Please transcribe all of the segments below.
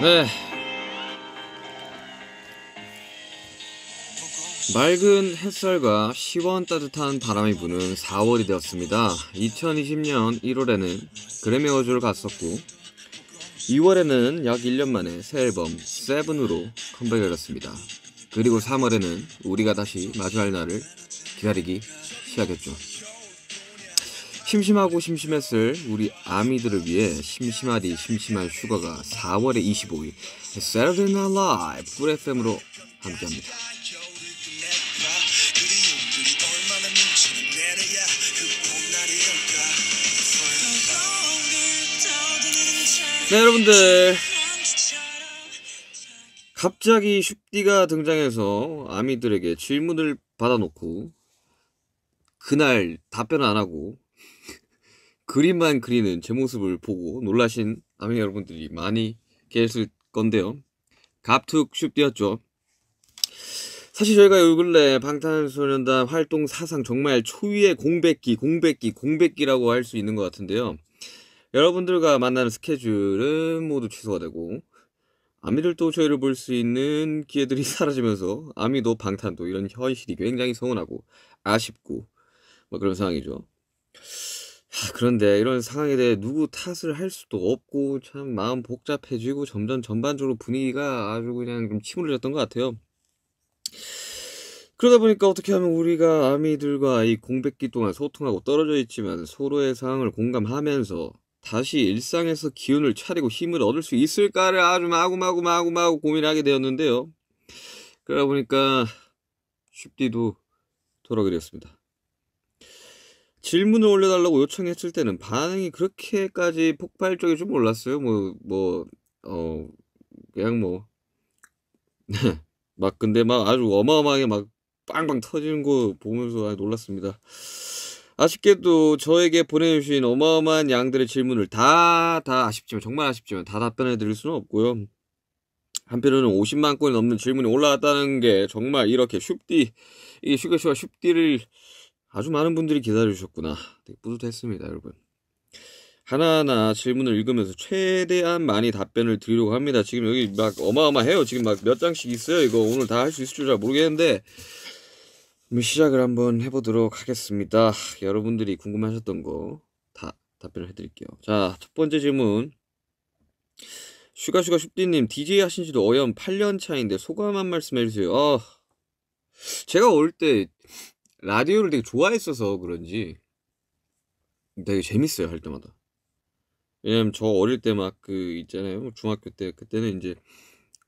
네. 맑은 햇살과 시원 따뜻한 바람이 부는 4월이 되었습니다. 2020년 1월에는 그래미 어워즈를 갔었고 2월에는 약 1년 만에 새 앨범 세븐으로 컴백을 했습니다. 그리고 3월에는 우리가 다시 마주할 날을 기다리기 시작했죠. 심심하고 심심했을 우리 아미들을 위해 심심하디 심심한 슈가가 4월의 25일 Saturday Night Live 꿀 FM으로 함께합니다. 네 여러분들 갑자기 슈디가 등장해서 아미들에게 질문을 받아놓고 그날 답변을 안 하고 그림만 그리는 제 모습을 보고 놀라신 아미 여러분들이 많이 계실 건데요. 갑툭 쉽디었죠 사실 저희가 요 근래 방탄소년단 활동 사상 정말 초유의 공백기, 공백기, 공백기라고 할 수 있는 것 같은데요. 여러분들과 만나는 스케줄은 모두 취소가 되고 아미들도 저희를 볼 수 있는 기회들이 사라지면서 아미도 방탄도 이런 현실이 굉장히 서운하고 아쉽고 뭐 그런 상황이죠. 아, 그런데 이런 상황에 대해 누구 탓을 할 수도 없고 참 마음 복잡해지고 점점 전반적으로 분위기가 아주 그냥 좀 침울해졌던 것 같아요. 그러다 보니까 어떻게 하면 우리가 아미들과 이 공백기 동안 소통하고 떨어져 있지만 서로의 상황을 공감하면서 다시 일상에서 기운을 차리고 힘을 얻을 수 있을까를 아주 마구마구 마구마구 고민하게 되었는데요. 그러다 보니까 쉽디도 돌아가게 되었습니다. 질문을 올려달라고 요청했을 때는 반응이 그렇게까지 폭발적일 줄 몰랐어요. 뭐, 뭐, 어, 그냥 뭐. 막, 근데 막 아주 어마어마하게 막 빵빵 터지는 거 보면서 놀랐습니다. 아쉽게도 저에게 보내주신 어마어마한 양들의 질문을 다, 다 아쉽지만, 정말 아쉽지만 다 답변해 드릴 수는 없고요. 한편으로는 50만 건이 넘는 질문이 올라왔다는 게 정말 이렇게 쉽디, 이 슈가슈가 슈디를 아주 많은 분들이 기다려주셨구나. 되게 뿌듯했습니다, 여러분. 하나하나 질문을 읽으면서 최대한 많이 답변을 드리려고 합니다. 지금 여기 막 어마어마해요. 지금 막 몇 장씩 있어요. 이거 오늘 다 할 수 있을 줄 잘 모르겠는데 시작을 한번 해보도록 하겠습니다. 여러분들이 궁금하셨던 거 다 답변을 해드릴게요. 자, 첫 번째 질문. 슈가슈가 슈디님, DJ 하신 지도 어연 8년 차인데 소감 한 말씀 해주세요. 아, 제가 어릴 때 라디오를 되게 좋아했어서 그런지 되게 재밌어요 할 때마다 왜냐면 저 어릴 때 막 그 있잖아요 뭐 중학교 때 그때는 이제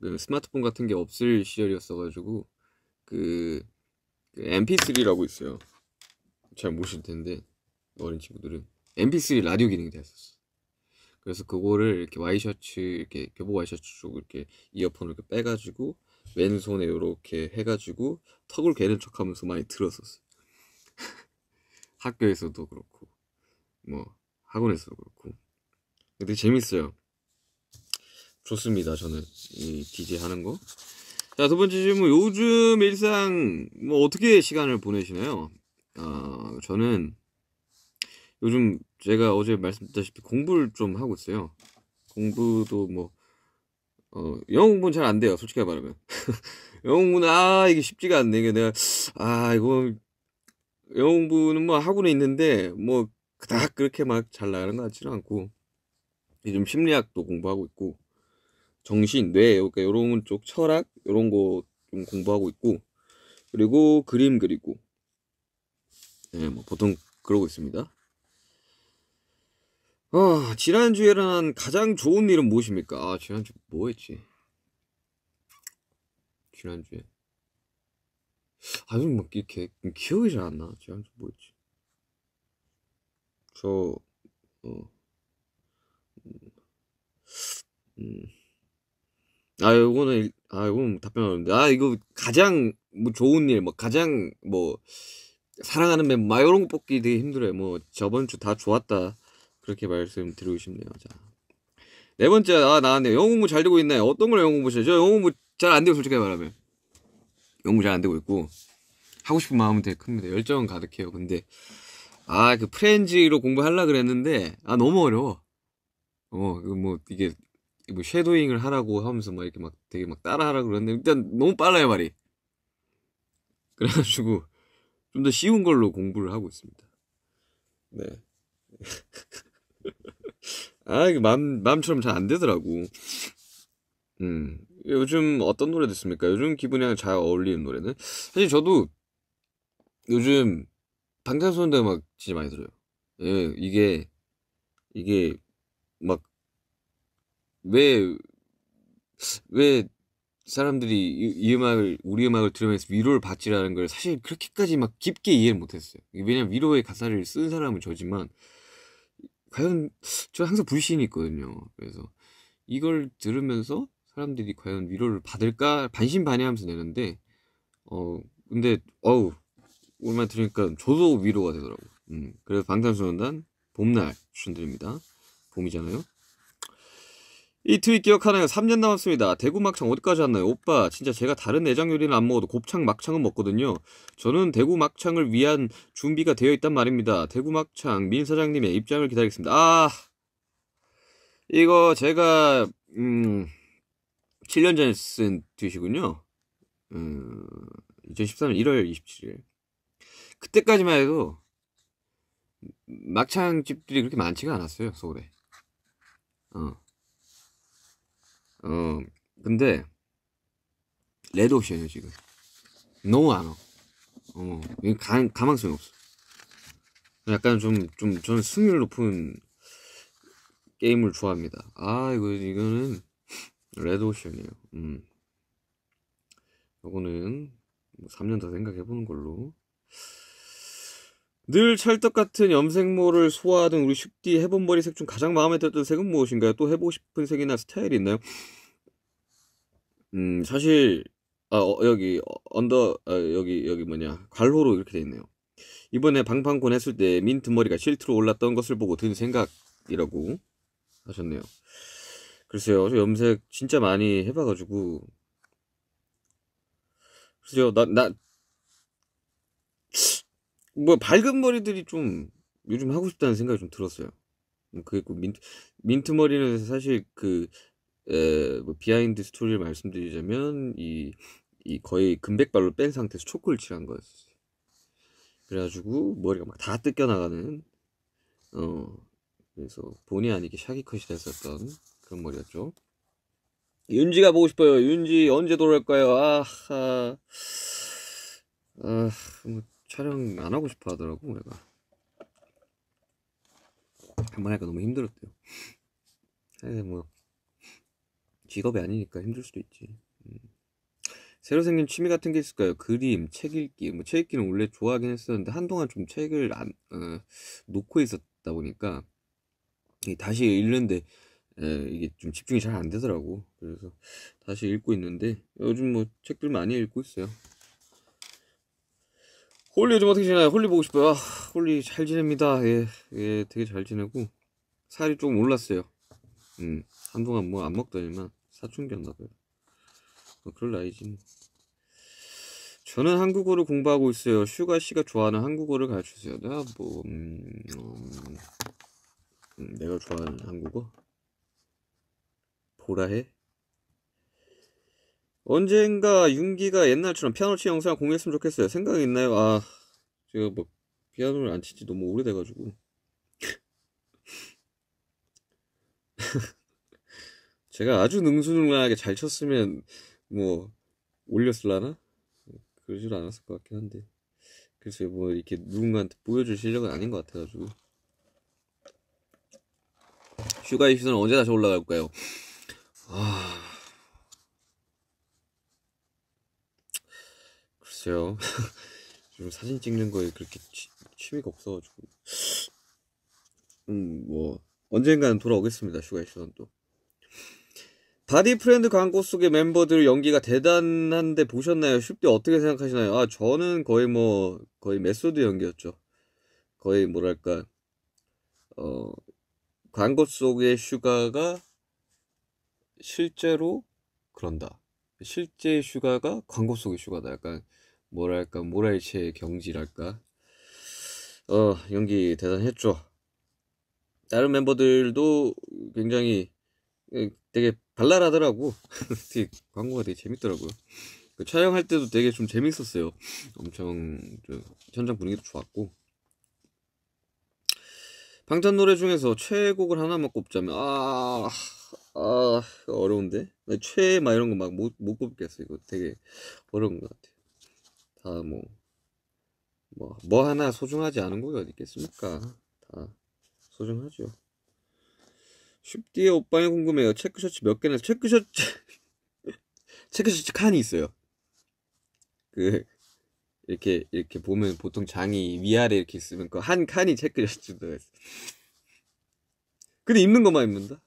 그 스마트폰 같은 게 없을 시절이었어가지고 그, 그 MP3라고 있어요 잘모실 텐데 어린 친구들은 MP3 라디오 기능이 되었었어 그래서 그거를 이렇게 와이셔츠 이렇게 교복 와이셔츠 쪽 이렇게 이어폰을 이렇게 빼가지고 왼손에 이렇게 해가지고 턱을 개는 척하면서 많이 들었었어요. 학교에서도 그렇고 뭐 학원에서도 그렇고 되게 재밌어요. 좋습니다. 저는 이 DJ 하는 거. 자, 두 번째 질문. 요즘 일상 뭐 어떻게 시간을 보내시나요? 아, 저는 요즘 제가 어제 말씀드렸다시피 공부를 좀 하고 있어요. 공부도 뭐 어, 영어 공부는 잘 안 돼요, 솔직히 말하면. 영어 공부는, 아, 이게 쉽지가 않네. 이게 내가, 아, 이거, 영어 공부는 뭐 학원에 있는데, 뭐, 그닥 그렇게 막 잘 나가는 것 같지는 않고, 요즘 심리학도 공부하고 있고, 정신, 뇌, 그러니까 요런 쪽 철학, 요런 거 좀 공부하고 있고, 그리고 그림 그리고, 네, 뭐, 보통 그러고 있습니다. 아, 어, 지난주에 일어난 가장 좋은 일은 무엇입니까? 아, 지난주 뭐 했지? 지난주에. 아, 요막 뭐 이렇게 기억이 잘 안 나. 지난주 뭐 했지? 저, 어, 음, 음. 아, 요거는 아, 요거는 뭐 답변 어려운데. 아, 이거 가장 뭐 좋은 일, 뭐 가장 뭐, 사랑하는 멤버, 막 이런 거 뽑기 되게 힘들어요. 뭐, 저번 주 다 좋았다. 그렇게 말씀드리고 싶네요. 자. 네 번째, 아, 나왔네요. 영어 공부 잘 되고 있나요? 어떤 걸 영어 공부하시죠? 저 영어 공부 잘 안 되고, 솔직히 말하면. 영어 공부 잘 안 되고 있고, 하고 싶은 마음은 되게 큽니다. 열정은 가득해요. 근데, 아, 그 프렌즈로 공부하려 그랬는데, 아, 너무 어려워. 어, 그 뭐, 이게, 뭐, 쉐도잉을 하라고 하면서 막 이렇게 막 되게 막 따라 하라고 그랬는데 일단 너무 빨라요, 말이. 그래가지고, 좀 더 쉬운 걸로 공부를 하고 있습니다. 네. 아, 이게 맘, 맘처럼 잘 안 되더라고. 음. 요즘 어떤 노래 듣습니까? 요즘 기분이랑 잘 어울리는 노래는? 사실 저도 요즘 방탄소년단 음악 진짜 많이 들어요. 예, 이게, 이게, 막, 왜, 왜 사람들이 이, 이, 음악을, 우리 음악을 들으면서 위로를 받지라는 걸 사실 그렇게까지 막 깊게 이해를 못했어요. 왜냐면 위로의 가사를 쓴 사람은 저지만, 과연 저 항상 불신이 있거든요. 그래서 이걸 들으면서 사람들이 과연 위로를 받을까 반신반의하면서 내는데 어 근데 어우 오랜만에 들으니까 저도 위로가 되더라고. 음 그래서 방탄소년단 봄날 추천드립니다. 봄이잖아요. 이 트윗 기억하나요? 3년 남았습니다. 대구 막창 어디까지 왔나요? 오빠, 진짜 제가 다른 내장 요리는 안 먹어도 곱창 막창은 먹거든요. 저는 대구 막창을 위한 준비가 되어 있단 말입니다. 대구 막창 민 사장님의 입장을 기다리겠습니다. 아, 이거 제가 음 7년 전에 쓴 트윗이군요. 음, 2013년 1월 27일. 그때까지만 해도 막창 집들이 그렇게 많지가 않았어요 서울에. 어. 어, 근데 레드 옵션이에요 지금. 너무 안 와. 어머, 이거 가, 가망성 없어. 약간 좀, 좀, 저는 승률 높은 게임을 좋아합니다. 아, 이거, 이거는 레드 옵션이에요. 음. 요거는 3년 뭐 더 생각해보는 걸로. 늘 찰떡 같은 염색모를 소화하던 우리 쉽디 해본 머리색 중 가장 마음에 들었던 색은 무엇인가요? 또 해보고 싶은 색이나 스타일이 있나요? 음 사실 아 어, 여기 어, 언더 아, 여기 여기 뭐냐 괄호로 이렇게 돼 있네요. 이번에 방방콘 했을 때 민트 머리가 실트로 올랐던 것을 보고 든 생각이라고 하셨네요. 글쎄요, 저 염색 진짜 많이 해봐가지고 글쎄요, 나나 뭐 밝은 머리들이 좀 요즘 하고 싶다는 생각이 좀 들었어요. 음, 그 있고 민트 민트 머리는 사실 그 에, 뭐 비하인드 스토리를 말씀드리자면 이, 이 거의 금백발로 뺀 상태에서 초콜릿 칠한 거였어. 요 그래가지고 머리가 막 다 뜯겨 나가는 어 그래서 본의 아니게 샤기 컷이 됐었던 그런 머리였죠. 윤지가 보고 싶어요. 윤지 언제 돌아올까요? 아하. 아, 뭐 촬영 안 하고 싶어 하더라고 얘가 간만하니까 너무 힘들었대요 근데 뭐 직업이 아니니까 힘들 수도 있지 음. 새로 생긴 취미 같은 게 있을까요? 그림, 책 읽기 뭐 책 읽기는 원래 좋아하긴 했었는데 한동안 좀 책을 안 어, 놓고 있었다 보니까 다시 읽는데 에, 이게 좀 집중이 잘 안 되더라고 그래서 다시 읽고 있는데 요즘 뭐 책들 많이 읽고 있어요 홀리 요즘 어떻게 지내요? 홀리 보고 싶어요. 아, 홀리 잘 지냅니다. 예, 예, 되게 잘 지내고 살이 좀 올랐어요. 음, 한동안 뭐 안 먹더니만 사춘기였나 봐요. 뭐 그럴 나이지. 뭐. 저는 한국어를 공부하고 있어요. 슈가 씨가 좋아하는 한국어를 가르쳐 주세요. 내가 아, 뭐, 음, 음, 음, 내가 좋아하는 한국어? 보라해? 언젠가 윤기가 옛날처럼 피아노 치는 영상 을 공유했으면 좋겠어요. 생각이 있나요? 아, 제가 뭐 피아노를 안 치지 너무 오래돼가지고. 제가 아주 능수능란하게 잘 쳤으면 뭐 올렸을라나? 그러질 않았을 것 같긴 한데. 글쎄 뭐 이렇게 누군가한테 보여줄 실력은 아닌 것 같아가지고. 휴가입시는 언제 다시 올라갈까요? 아... 글쎄요. 요 사진 찍는 거에 그렇게 취, 취미가 없어가지고. 음, 뭐, 언젠가는 돌아오겠습니다. 슈가이 시선 또. 바디프렌드 광고 속의 멤버들 연기가 대단한데 보셨나요? 쉽게 어떻게 생각하시나요? 아, 저는 거의 뭐, 거의 메소드 연기였죠. 거의 뭐랄까, 어, 광고 속의 슈가가 실제로 그런다. 실제 슈가가 광고 속의 슈가다. 약간 뭐랄까 모랄체의 경지랄까 어 연기 대단했죠 다른 멤버들도 굉장히 예, 되게 발랄하더라고 되게 광고가 되게 재밌더라고요 그 촬영할 때도 되게 좀 재밌었어요 엄청 현장 분위기도 좋았고 방탄 노래 중에서 최애곡을 하나만 꼽자면 아, 아 어려운데 최애 막 이런 거 막 못못 꼽겠어 이거 되게 어려운 것 같아 요다 뭐, 뭐, 뭐 하나 소중하지 않은 곡이 어디 있겠습니까? 다 소중하죠. 쉽디의 오빠이 궁금해요. 체크셔츠 몇 개나, 체크셔츠, 체크셔츠 칸이 있어요. 그, 이렇게, 이렇게 보면 보통 장이 위아래 이렇게 있으면 그 한 칸이 체크셔츠 도 있어요. 근데 입는 것만 입는다?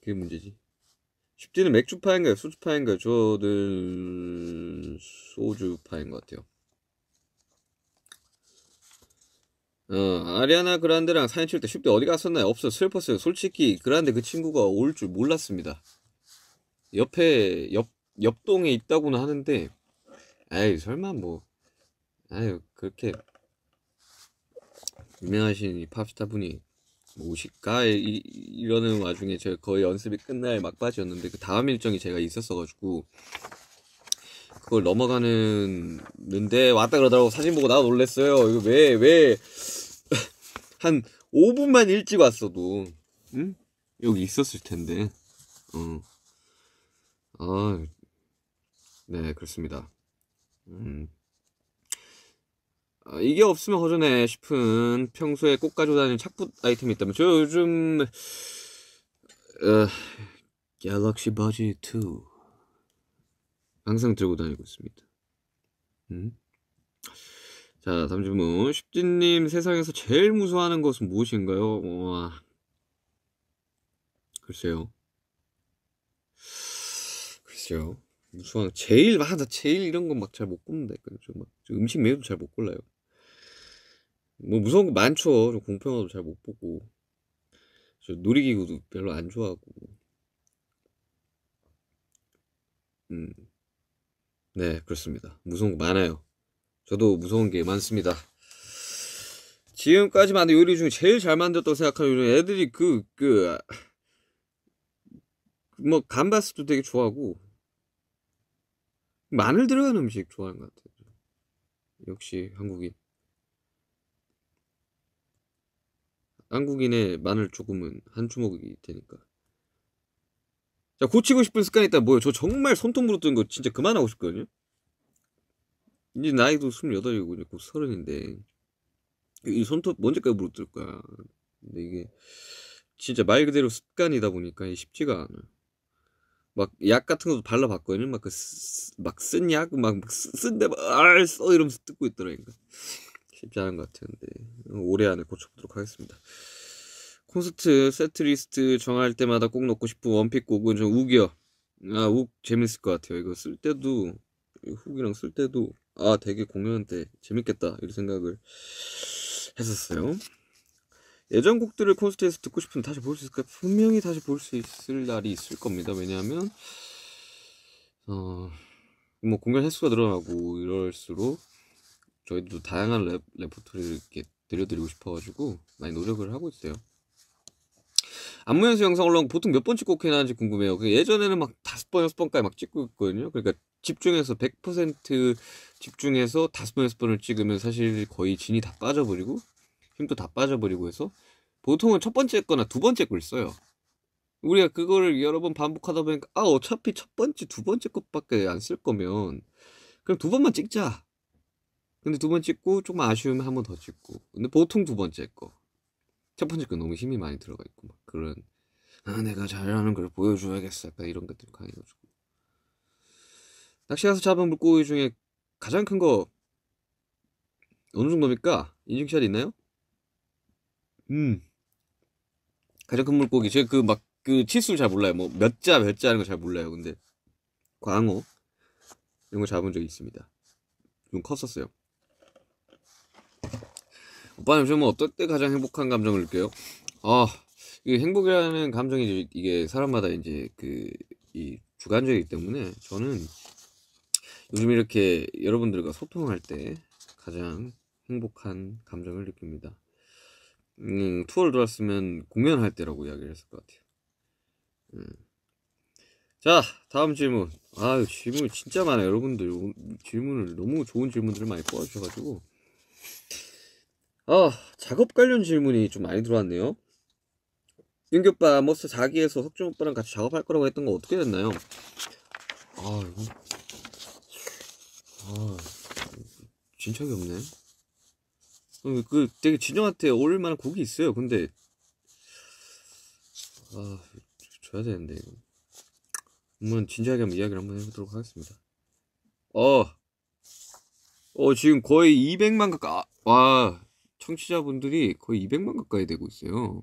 그게 문제지. 쉽지는 맥주파인가요? 소주파인가요? 저는 소주파인 것 같아요. 어, 아리아나 그란데랑 사진 칠때 쉽디 어디 갔었나요? 없어 슬펐어요. 솔직히 그란데 그 친구가 올 줄 몰랐습니다. 옆에 옆 옆동에 있다고는 하는데 에이 설마 뭐 아유 그렇게 유명하신 이 팝스타 분이 5실까 뭐 이, 이러는 와중에 제가 거의 연습이 끝날 막바지였는데 그 다음 일정이 제가 있었어가지고 그걸 넘어가는 는데 왔다 그러더라고 사진 보고 나 놀랬어요 이거 왜 왜 한 5분만 일찍 왔어도 응? 여기 있었을 텐데 어. 아, 네 그렇습니다 음. 아, 이게 없으면 허전해 싶은 평소에 꼭 가지고 다니는 착붙 아이템이 있다면 저 요즘 어, 갤럭시 버즈 2 항상 들고 다니고 있습니다. 음? 자 다음 질문 십진님 세상에서 제일 무서워하는 것은 무엇인가요? 와 글쎄요. 글쎄요. 무서워 제일 막나 아, 제일 이런 건 막 잘못 꼽는다. 그러니까 막 음식 메뉴도 잘 못 골라요. 뭐 무서운 거 많죠. 공평영화도잘 못 보고. 저 놀이기구도 별로 안 좋아하고. 음. 네, 그렇습니다. 무서운 거 많아요. 저도 무서운 게 많습니다. 지금까지 만든 요리 중에 제일 잘 만들었다고 생각하는 요리는 애들이 그, 그, 뭐, 감바스도 되게 좋아하고, 마늘 들어간 음식 좋아하는 것 같아요. 역시 한국인. 한국인의 마늘 조금은 한 주먹이 되니까. 자, 고치고 싶은 습관이 있다. 뭐예요? 저 정말 손톱으로 뜬거 진짜 그만하고 싶거든요? 이제 나이도 28이고, 곧 30인데. 이 손톱 언제까지 물어을 거야? 근데 이게 진짜 말 그대로 습관이다 보니까 쉽지가 않아. 막 약 같은 것도 발라봤거든요. 막그 막 쓴 약, 막 쓴데 막 써 이러면서 뜯고 있더라니까. 쉽지 않은 것 같은데 올해 안에 고쳐보도록 하겠습니다. 콘서트 세트리스트 정할 때마다 꼭 넣고 싶은 원픽 곡은 좀 욱이요. 아, 욱 재밌을 것 같아요. 이거 쓸 때도 훅이랑 쓸 때도 아 되게 공연 때 재밌겠다 이런 생각을 했었어요. 예전 곡들을 콘서트에서 듣고 싶으면 다시 볼 수 있을까? 분명히 다시 볼 수 있을 날이 있을 겁니다. 왜냐하면 어, 뭐 공연 횟수가 늘어나고 이럴수록 저희도 다양한 랩, 레포토리를 이렇게 들려드리고 싶어가지고 많이 노력을 하고 있어요. 안무 연습 영상 올라온 보통 몇 번 찍고 해놨는지 궁금해요. 그 예전에는 막 다섯 번, 여섯 번까지 막 찍고 있거든요. 그러니까 집중해서 100% 집중해서 다섯 번, 여섯 번을 찍으면 사실 거의 진이 다 빠져버리고 힘도 다 빠져버리고 해서 보통은 첫 번째 거나 두 번째 걸 써요. 우리가 그거를 여러 번 반복하다 보니까 아 어차피 첫 번째, 두 번째 것밖에 안 쓸 거면 그럼 두 번만 찍자. 근데 두 번 찍고 조금 아쉬우면 한 번 더 찍고 근데 보통 두 번째 거 첫 번째 거 너무 힘이 많이 들어가 있고 막 그런 아 내가 잘하는 걸 보여줘야겠어 약간 이런 것들이 강해가지고 낚시 가서 잡은 물고기 중에 가장 큰 거 어느 정도입니까? 인증샷 있나요? 음 가장 큰 물고기 제가 그 막그 그 치수를 잘 몰라요 뭐 몇 자 몇 자 하는 거 잘 몰라요 근데 광어 이런 거 잡은 적이 있습니다 좀 컸었어요 오빠는 요즘은 어떨 때 가장 행복한 감정을 느껴요? 아, 이 행복이라는 감정이 이게 사람마다 이제 그 이 주관적이기 때문에 저는 요즘 이렇게 여러분들과 소통할 때 가장 행복한 감정을 느낍니다. 음, 투어를 돌았으면 공연할 때라고 이야기를 했을 것 같아요. 음. 자, 다음 질문. 아, 질문 진짜 많아요. 여러분들 질문을 너무 좋은 질문들을 많이 뽑아주셔가지고 아, 작업 관련 질문이 좀 많이 들어왔네요. 윤규 오빠, 머스 뭐 자기에서 석준 오빠랑 같이 작업할 거라고 했던 거 어떻게 됐나요? 아, 이거. 아, 진척이 없네. 어, 그 되게 진영한테 어울릴 만한 곡이 있어요. 근데 아 줘야 되는데 이거. 한번 진지하게 한번 이야기를 한번 해보도록 하겠습니다. 어, 어 지금 거의 200만 가까 아, 와 청취자분들이 거의 200만 가까이 되고 있어요.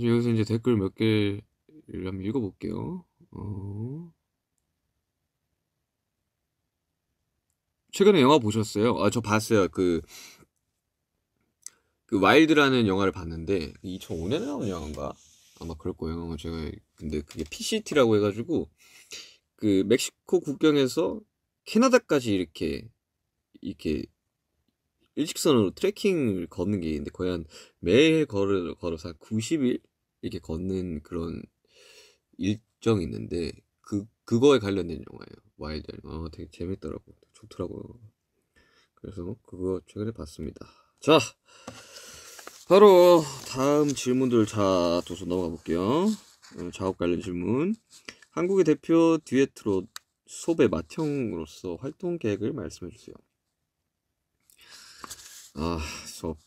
여기서 이제 댓글 몇 개를 한번 읽어볼게요. 어... 최근에 영화 보셨어요? 아, 저 봤어요. 그, 그 와일드라는 영화를 봤는데, 2005년에 나온 영화인가? 아마 그럴 거예요. 어, 제가, 근데 그게 PCT라고 해가지고, 그 멕시코 국경에서 캐나다까지 이렇게, 이렇게 일직선으로 트레킹을 걷는 게 있는데 거의 한 매일 걸어, 걸어서 한 90일 이렇게 걷는 그런 일정이 있는데 그, 그거에 관련된 영화예요. 와일드 앨범. 아, 어, 되게 재밌더라고. 되게 좋더라고요. 그래서 그거 최근에 봤습니다. 자! 바로 다음 질문들 자, 도서 넘어가 볼게요. 어, 작업 관련 질문. 한국의 대표 듀엣트로 소배 맏형으로서 활동 계획을 말씀해 주세요. 아, 수업.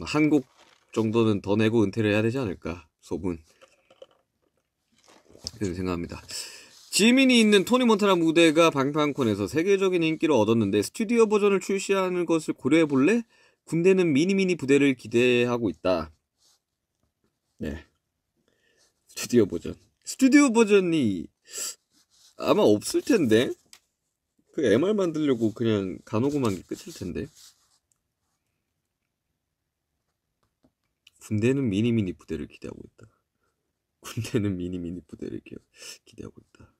한곡 정도는 더 내고 은퇴를 해야 되지 않을까, 소분. 그렇 생각합니다. 지민이 있는 토니 몬타나 무대가 방탄콘에서 세계적인 인기를 얻었는데 스튜디오 버전을 출시하는 것을 고려해 볼래? 군대는 미니미니 부대를 기대하고 있다. 네. 스튜디오 버전. 스튜디오 버전이 아마 없을 텐데. 그 MR 만들려고 그냥 간호구만 게 끝일 텐데. 군대는 미니미니 부대를 기대하고 있다. 군대는 미니미니 부대를 기대하고 있다.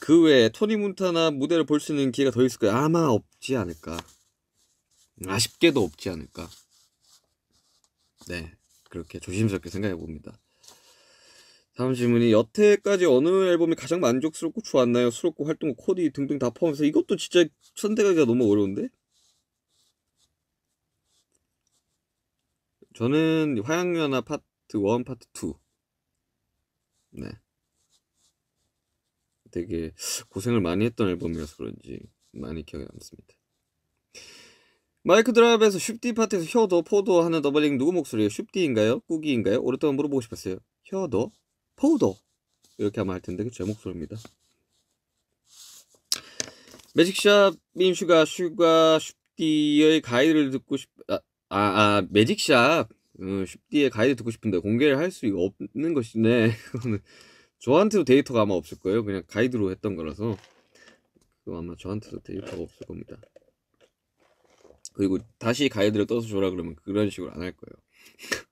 그 외에 토니 문타나 무대를 볼 수 있는 기회가 더 있을 거야. 아마 없지 않을까. 아쉽게도 없지 않을까. 네. 그렇게 조심스럽게 생각해 봅니다. 다음 질문이 여태까지 어느 앨범이 가장 만족스럽고 좋았나요? 수록곡, 활동곡, 코디 등등 다 포함해서 이것도 진짜 선택하기가 너무 어려운데? 저는 화양연화 파트 1, 파트 2 네. 되게 고생을 많이 했던 앨범이라서 그런지 많이 기억에 남습니다. 마이크 드랍에서 슈디 파트에서 혀도 포도 하는 더블링 누구 목소리예요? 슈디인가요? 꾸기인가요? 오랫동안 물어보고 싶었어요. 혀도 파우더 이렇게 아마 할 텐데 제 목소리입니다. 매직샵 민슈가 슈가 슈디의 가이드를 듣고 싶 아, 아, 아 매직샵 음, 어, 슈디의 가이드 듣고 싶은데 공개를 할 수 없는 것이네. 그거는 저한테도 데이터가 아마 없을 거예요. 그냥 가이드로 했던 거라서 그거 아마 저한테도 데이터가 없을 겁니다. 그리고 다시 가이드를 떠서 줘라 그러면 그런 식으로 안 할 거예요.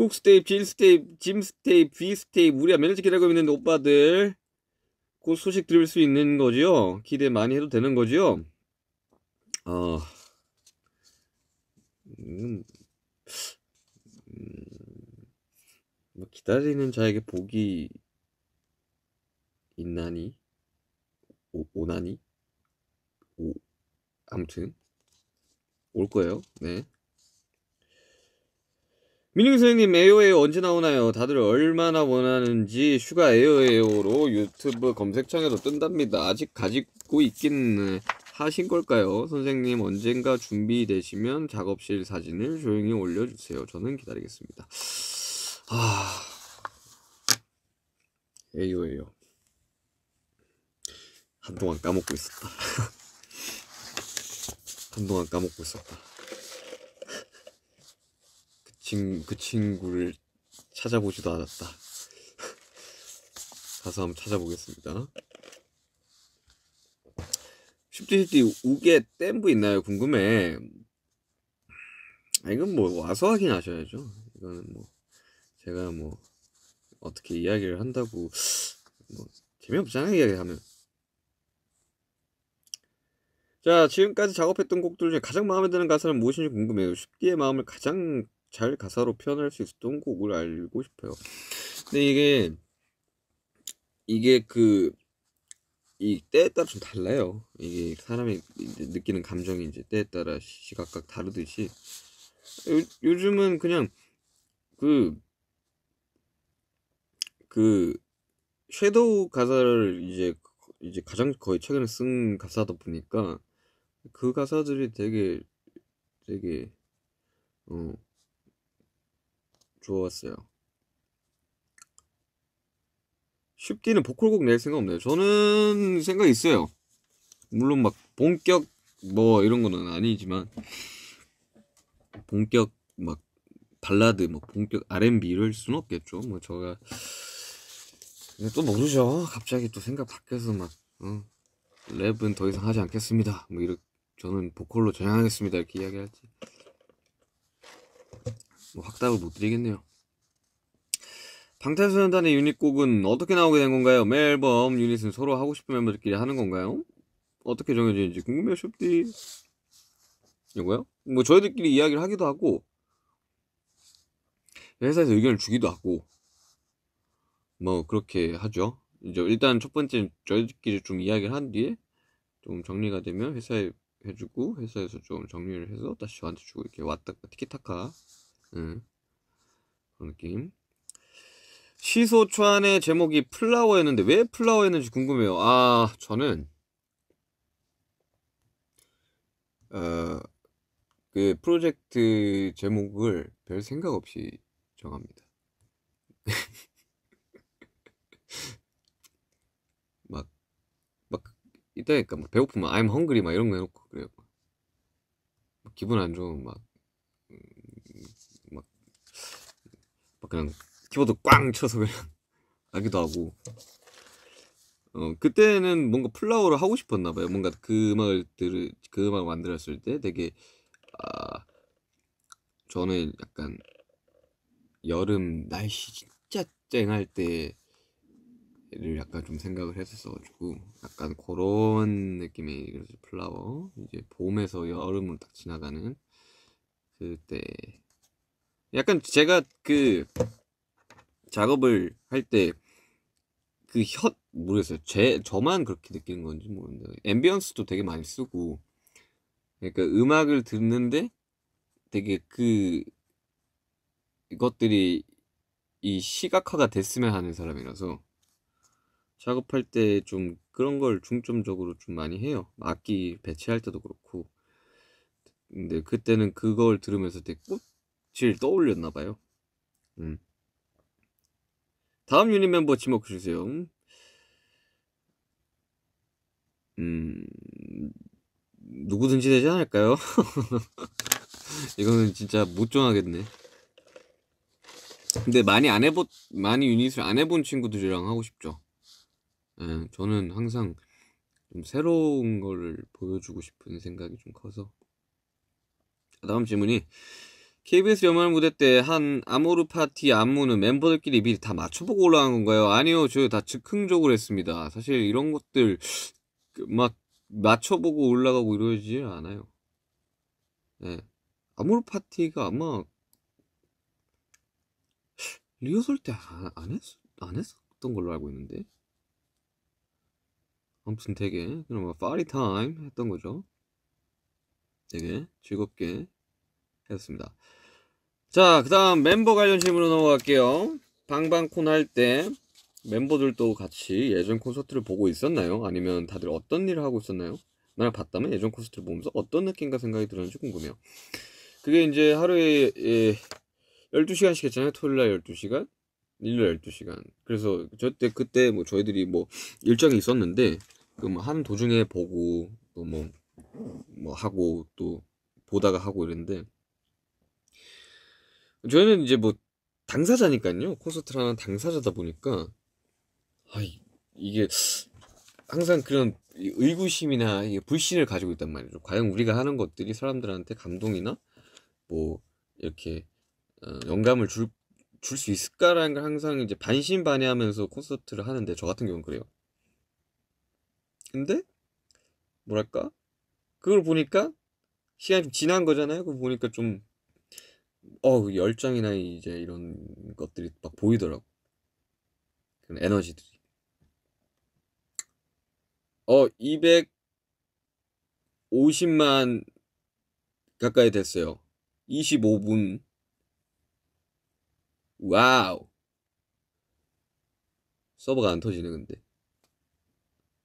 꾹 스테이프, 스테이짐 스테이프, 비스테이 우리가 매일씩 기다리고 있는 오빠들 곧 소식 들을 수 있는 거지요. 기대 많이 해도 되는 거지요. 어, 음, 뭐 기다리는 자에게 복이 있나니 오, 오나니 오 아무튼 올 거예요. 네. 민영 선생님 에어에어 언제 나오나요? 다들 얼마나 원하는지 슈가 에어에어로 유튜브 검색창에도 뜬답니다. 아직 가지고 있긴 하신 걸까요? 선생님 언젠가 준비되시면 작업실 사진을 조용히 올려주세요. 저는 기다리겠습니다. 아, 에어에어. 한동안 까먹고 있었다. 한동안 까먹고 있었다. 친, 그 친구를 찾아보지도 않았다. 가서 한번 찾아보겠습니다. 쉽디쉽디 우게 댐부 있나요? 궁금해. 아, 이건 뭐 와서 확인 하셔야죠. 이거는 뭐 제가 뭐 어떻게 이야기를 한다고 뭐 재미없잖아요 이야기하면. 자 지금까지 작업했던 곡들 중에 가장 마음에 드는 가사는 무엇인지 궁금해요. 쉽디의 마음을 가장 잘 가사로 표현할 수 있었던 곡을 알고 싶어요. 근데 이게 이게 그 이 때에 따라 좀 달라요. 이게 사람이 느끼는 감정이 이제 때에 따라 시각각 다르듯이 요, 요즘은 그냥 그그 그 섀도우 가사를 이제 이제 가장 거의 최근에 쓴 가사다 보니까 그 가사들이 되게 되게 어 좋았어요. 쉽디는 보컬곡 낼 생각 없네요. 저는 생각 있어요. 물론 막 본격 뭐 이런 거는 아니지만 본격 막 발라드 뭐 본격 R&B 이럴 순 없겠죠. 뭐 저가 네, 또 모르죠. 갑자기 또 생각 바뀌어서 막 어, 랩은 더 이상 하지 않겠습니다. 뭐 이렇게 저는 보컬로 전향하겠습니다 이렇게 이야기할지. 뭐 확답을 못 드리겠네요. 방탄소년단의 유닛곡은 어떻게 나오게 된 건가요? 매 앨범 유닛은 서로 하고 싶은 멤버들끼리 하는 건가요? 어떻게 정해지는지 궁금해요, 쇼디 이거요? 뭐 저희들끼리 이야기를 하기도 하고 회사에서 의견을 주기도 하고 뭐 그렇게 하죠. 이제 일단 첫 번째 저희들끼리 좀 이야기를 한 뒤에 좀 정리가 되면 회사에 해주고 회사에서 좀 정리를 해서 다시 저한테 주고 이렇게 왔다 티키타카 응. 음, 그런 느낌. 시소초안의 제목이 플라워였는데 왜 플라워였는지 궁금해요. 아 저는 어, 그 프로젝트 제목을 별 생각 없이 정합니다. 막, 막, 이따니까 배고프면 I'm hungry 막 이런 거 해놓고 그래요. 기분 안 좋으면 막 그냥 키보드 꽝 쳐서 그냥 하기도 하고 어, 그때는 뭔가 플라워를 하고 싶었나 봐요. 뭔가 그 음악을 들, 을그 음악을 만들었을 때 되게 아 저는 약간 여름 날씨 진짜 쨍할 때를 약간 좀 생각을 했었어가지고 약간 그런 느낌의 플라워 이제 봄에서 여름으로 딱 지나가는 그때 약간 제가 그 작업을 할 때 그 혀 모르겠어요. 제 저만 그렇게 느끼는 건지 모르는데 앰비언스도 되게 많이 쓰고 그러니까 음악을 듣는데 되게 그 이것들이 이 시각화가 됐으면 하는 사람이라서 작업할 때 좀 그런 걸 중점적으로 좀 많이 해요. 악기 배치할 때도 그렇고. 근데 그때는 그걸 들으면서 되게 꽃질 떠올렸나봐요. 음. 다음 유닛 멤버 지목해주세요. 음, 누구든지 되지 않을까요? 이거는 진짜 못 정하겠네. 근데 많이 안 해본, 많이 유닛을 안 해본 친구들이랑 하고 싶죠. 예, 저는 항상 좀 새로운 거를 보여주고 싶은 생각이 좀 커서. 다음 질문이 KBS 연말 무대 때 한 아모르 파티 안무는 멤버들끼리 미리 다 맞춰보고 올라간 건가요? 아니요, 저희 다 즉흥적으로 했습니다. 사실 이런 것들 그 막 맞춰보고 올라가고 이러지 않아요. 네. 아모르 파티가 아마 리허설 때안 안 했, 안 했었던 걸로 알고 있는데. 아무튼 되게 그럼막 파리 타임 했던 거죠. 되게 즐겁게 했습니다. 자, 그 다음 멤버 관련 질문으로 넘어갈게요. 방방콘 할 때 멤버들도 같이 예전 콘서트를 보고 있었나요? 아니면 다들 어떤 일을 하고 있었나요? 만약 봤다면 예전 콘서트를 보면서 어떤 느낌과 생각이 들었는지 궁금해요. 그게 이제 하루에 예, 12시간씩 했잖아요. 토요일 날 12시간, 일요일 12시간. 그래서 저때 그때 뭐 저희들이 뭐 일정이 있었는데 그 뭐 한 도중에 보고 또뭐뭐 뭐 하고 또 보다가 하고 이랬는데 저희는 이제 뭐 당사자니까요. 콘서트라는 당사자다 보니까 아, 이게 항상 그런 의구심이나 불신을 가지고 있단 말이죠. 과연 우리가 하는 것들이 사람들한테 감동이나 뭐 이렇게 어, 영감을 줄 줄 수 있을까라는 걸 항상 이제 반신반의하면서 콘서트를 하는데 저 같은 경우는 그래요. 근데 뭐랄까 그걸 보니까 시간이 좀 지난 거잖아요. 그걸 보니까 좀어 그 열정이나 이제 이런 것들이 막 보이더라고 그런 에너지들이 어 250만 가까이 됐어요 25분 와우 서버가 안 터지네 근데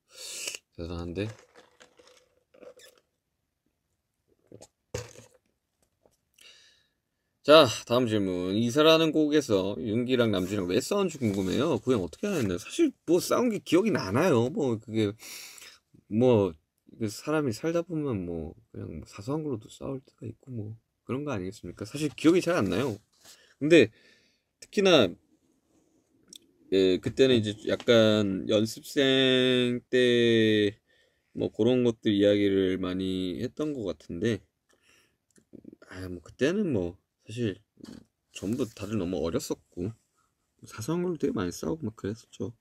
대단한데 자 다음 질문 이사라는 곡에서 윤기랑 남준이랑 왜 싸운지 궁금해요 그냥 어떻게 알았나요 사실 뭐 싸운 게 기억이 나나요 뭐 그게 뭐 사람이 살다 보면 뭐 그냥 뭐 사소한 걸로도 싸울 때가 있고 뭐 그런 거 아니겠습니까 사실 기억이 잘 안 나요 근데 특히나 예, 그때는 이제 약간 연습생 때 뭐 그런 것들 이야기를 많이 했던 것 같은데 아 뭐 그때는 뭐 사실 전부 다들 너무 어렸었고 사소한 걸로 되게 많이 싸우고 막 그랬었죠.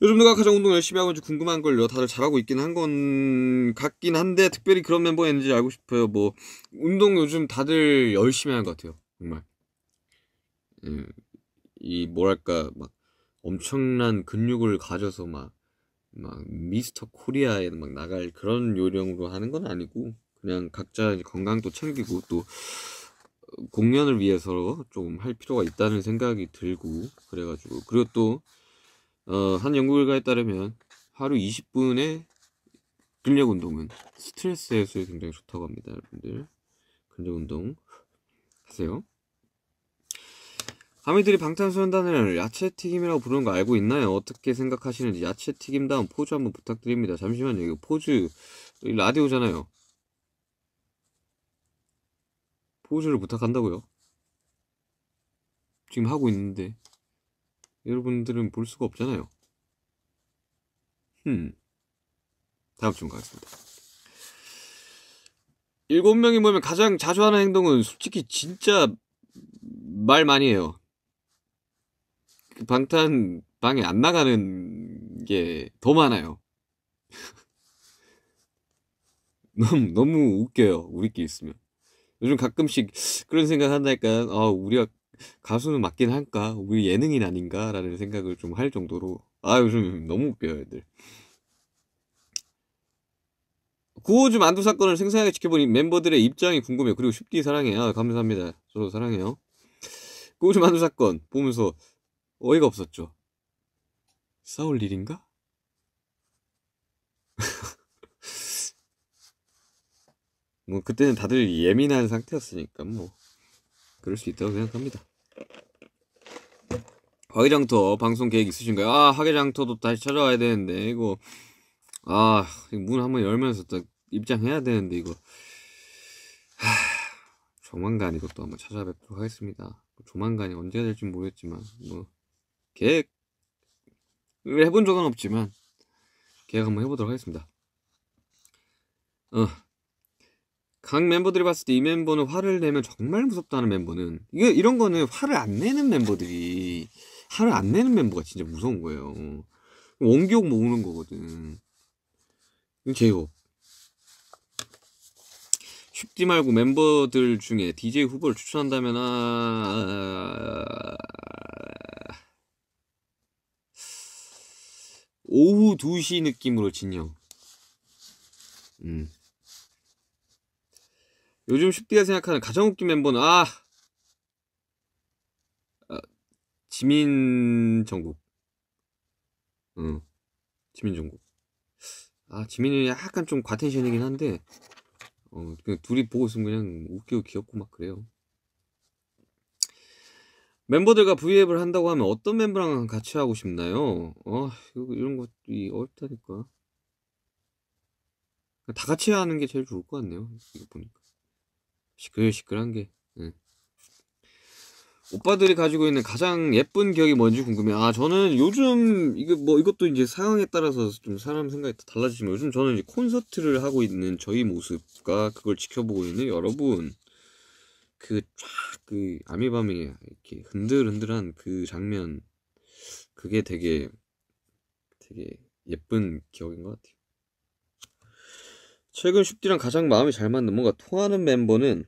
요즘 누가 가장 운동 열심히 하고 있는지 궁금한 걸요. 다들 잘하고 있긴 한건 같긴 한데 특별히 그런 멤버가 있는지 알고 싶어요. 뭐 운동 요즘 다들 열심히 하는 것 같아요. 정말 예. 이 뭐랄까 막 엄청난 근육을 가져서 막 막 미스터 코리아에 막 나갈 그런 요령으로 하는 건 아니고 그냥 각자 건강도 챙기고 또 공연을 위해서 좀 할 필요가 있다는 생각이 들고 그래가지고 그리고 또한 어, 연구결과에 따르면 하루 20분의 근력 운동은 스트레스 해소에 굉장히 좋다고 합니다 여러분들 근력 운동 하세요 아미들이 방탄소년단을 야채튀김이라고 부르는 거 알고 있나요? 어떻게 생각하시는지 야채튀김 다음 포즈 한번 부탁드립니다. 잠시만요. 이거 포즈 라디오잖아요. 포즈를 부탁한다고요? 지금 하고 있는데 여러분들은 볼 수가 없잖아요. 흠. 다음 질문 가겠습니다. 일곱 명이 모면 가장 자주 하는 행동은 솔직히 진짜 말 많이 해요. 그 방탄 방에 안 나가는 게 더 많아요. 너무 너무 웃겨요. 우리끼리 있으면. 요즘 가끔씩 그런 생각 한다니까, 아, 우리가 가수는 맞긴 할까? 우리 예능인 아닌가라는 생각을 좀 할 정도로 아 요즘 너무 웃겨요 애들 구호주 만두 사건을 생생하게 지켜보니 멤버들의 입장이 궁금해요 그리고 쉽디 사랑해요 아, 감사합니다 저도 사랑해요 구호주 만두 사건 보면서 어이가 없었죠 싸울 일인가? 뭐 그때는 다들 예민한 상태였으니까 뭐 그럴 수 있다고 생각합니다. 화개장터 방송 계획 있으신가요? 아 화개장터도 다시 찾아와야 되는데 이거 아 문 한번 열면서 딱 입장해야 되는데 이거 하, 조만간 이것도 한번 찾아뵙도록 하겠습니다. 조만간이 언제가 될지 모르겠지만 뭐 계획을 해본 적은 없지만 계획 한번 해보도록 하겠습니다. 어. 각 멤버들이 봤을 때 이 멤버는 화를 내면 정말 무섭다는 멤버는 이거 이런 거는 화를 안 내는 멤버들이 화를 안 내는 멤버가 진짜 무서운 거예요. 원기옥 모으는 거거든. 제이홉. 쉽지 말고 멤버들 중에 DJ 후보를 추천한다면 아... 오후 2시 느낌으로 진영. 음. 요즘 쉽가 생각하는 가장 웃긴 멤버는 아, 아 지민 정국. 응, 지민 정국. 아 지민이 약간 좀 과텐션이긴 한데 어 그냥 둘이 보고 있으면 그냥 웃기고 귀엽고 막 그래요. 멤버들과 브이앱을 한다고 하면 어떤 멤버랑 같이 하고 싶나요? 어 이런 것이 들 어렵다니까. 다 같이 하는 게 제일 좋을 것 같네요. 이거 보니까. 시끌시끌한 게 응. 예. 오빠들이 가지고 있는 가장 예쁜 기억이 뭔지 궁금해. 아 저는 요즘 이게 뭐 이것도 이제 상황에 따라서 좀 사람 생각이 달라지지만 요즘 저는 이제 콘서트를 하고 있는 저희 모습과 그걸 지켜보고 있는 여러분 그 쫙 그 아미밤에 이렇게 흔들흔들한 그 장면 그게 되게 되게 예쁜 기억인 것 같아요. 최근 슈디랑 가장 마음이 잘 맞는 뭔가 통하는 멤버는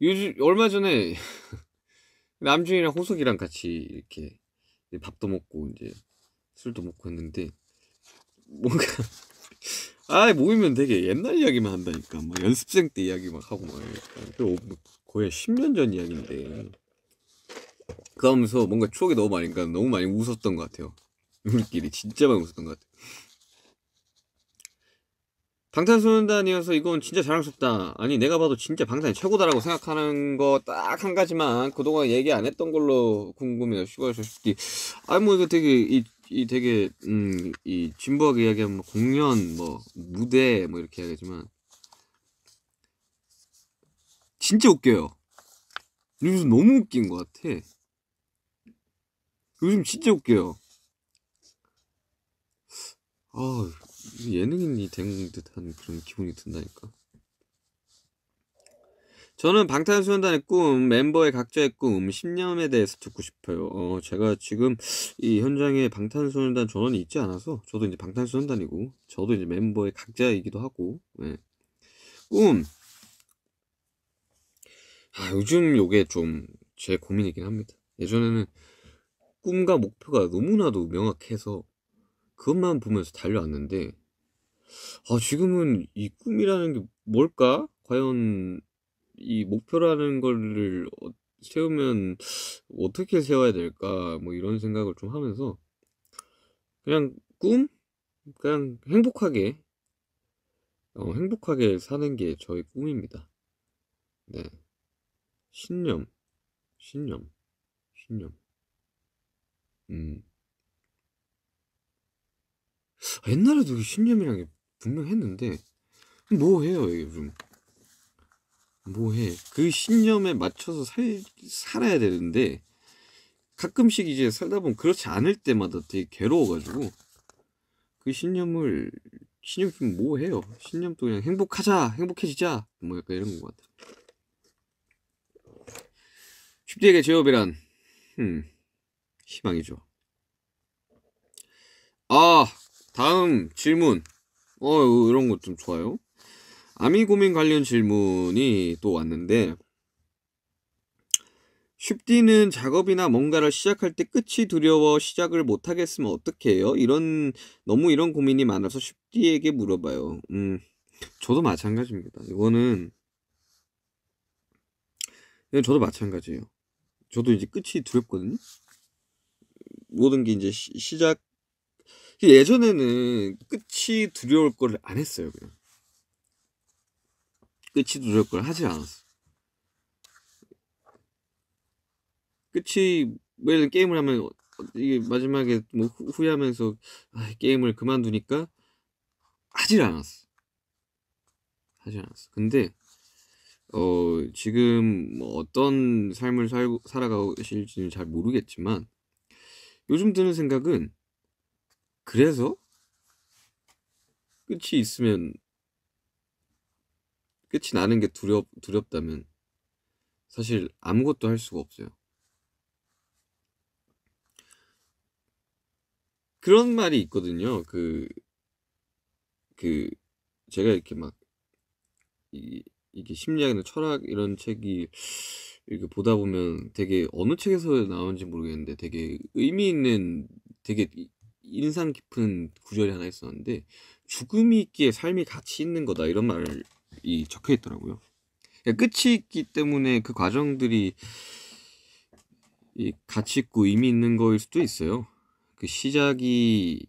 요즘 얼마 전에 남준이랑 호석이랑 같이 이렇게 밥도 먹고 이제 술도 먹고 했는데 뭔가 아 모이면 되게 옛날 이야기만 한다니까 막 뭐 연습생 때 이야기 막 하고 막 그리고 뭐 거의 10년 전 이야기인데 그 하면서 뭔가 추억이 너무 많으니까 그러니까 너무 많이 웃었던 것 같아요. 우리끼리 진짜 많이 웃었던 것 같아요. 방탄소년단이어서 이건 진짜 자랑스럽다. 아니 내가 봐도 진짜 방탄이 최고다라고 생각하는 거 딱 한 가지만 그동안 얘기 안 했던 걸로 궁금해요. 슈가쇼시티. 아니 뭐 이거 되게 이, 이 되게 음 이 진부하게 이야기하면 뭐 공연 뭐 무대 뭐 이렇게 이야기하지만 진짜 웃겨요. 요즘 너무 웃긴 것 같아. 요즘 진짜 웃겨요. 아, 예능인이 된 듯한 그런 기분이 든다니까. 저는 방탄소년단의 꿈, 멤버의 각자의 꿈, 10년에 대해서 듣고 싶어요. 어, 제가 지금 이 현장에 방탄소년단 전원이 있지 않아서 저도 이제 방탄소년단이고 저도 이제 멤버의 각자이기도 하고 네. 꿈. 아, 요즘 요게 좀 제 고민이긴 합니다. 예전에는 꿈과 목표가 너무나도 명확해서 그것만 보면서 달려왔는데 아 지금은 이 꿈이라는 게 뭘까? 과연 이 목표라는 거를 어, 세우면 어떻게 세워야 될까? 뭐 이런 생각을 좀 하면서 그냥 꿈? 그냥 행복하게 어, 행복하게 사는 게 저의 꿈입니다. 네. 신념, 신념, 신념. 음. 아, 옛날에도 그 신념이란 게 분명 했는데 뭐 해요 이게 좀 뭐해 그 신념에 맞춰서 살 살아야 되는데 가끔씩 이제 살다 보면 그렇지 않을 때마다 되게 괴로워가지고 그 신념을 신념 좀 뭐해요 신념도 그냥 행복하자 행복해지자 뭐 약간 이런 것 같아 쉽게 얘기해 제업이란 음 희망이죠. 아, 다음 질문. 어, 이런 것 좀 좋아요. 아미 고민 관련 질문이 또 왔는데, 쉽디는 작업이나 뭔가를 시작할 때 끝이 두려워 시작을 못 하겠으면 어떡 해요? 이런 너무 이런 고민이 많아서 쉽디에게 물어봐요. 음, 저도 마찬가지입니다. 이거는 네, 저도 마찬가지예요. 저도 이제 끝이 두렵거든요. 모든 게 이제 시, 작 그 예전에는 끝이 두려울 걸 안 했어요 그냥 끝이 두려울 걸 하지 않았어 끝이 왜냐면 뭐 게임을 하면 어, 이게 마지막에 뭐 후회하면서 아, 게임을 그만두니까 하질 않았어 하지 않았어 근데 어 지금 뭐 어떤 삶을 살고 살아가실지는 잘 모르겠지만 요즘 드는 생각은 그래서 끝이 있으면 끝이 나는 게 두렵 두렵다면 사실 아무것도 할 수가 없어요. 그런 말이 있거든요. 그, 그, 제가 이렇게 막, 이, 이게 심리학이나 철학 이런 책이 이렇게 보다 보면 되게 어느 책에서 나온지 모르겠는데 되게 의미 있는 되게 인상 깊은 구절이 하나 있었는데 죽음이 있기에 삶이 가치 있는 거다 이런 말이 적혀 있더라고요. 그러니까 끝이 있기 때문에 그 과정들이 이 가치 있고 의미 있는 거일 수도 있어요. 그 시작이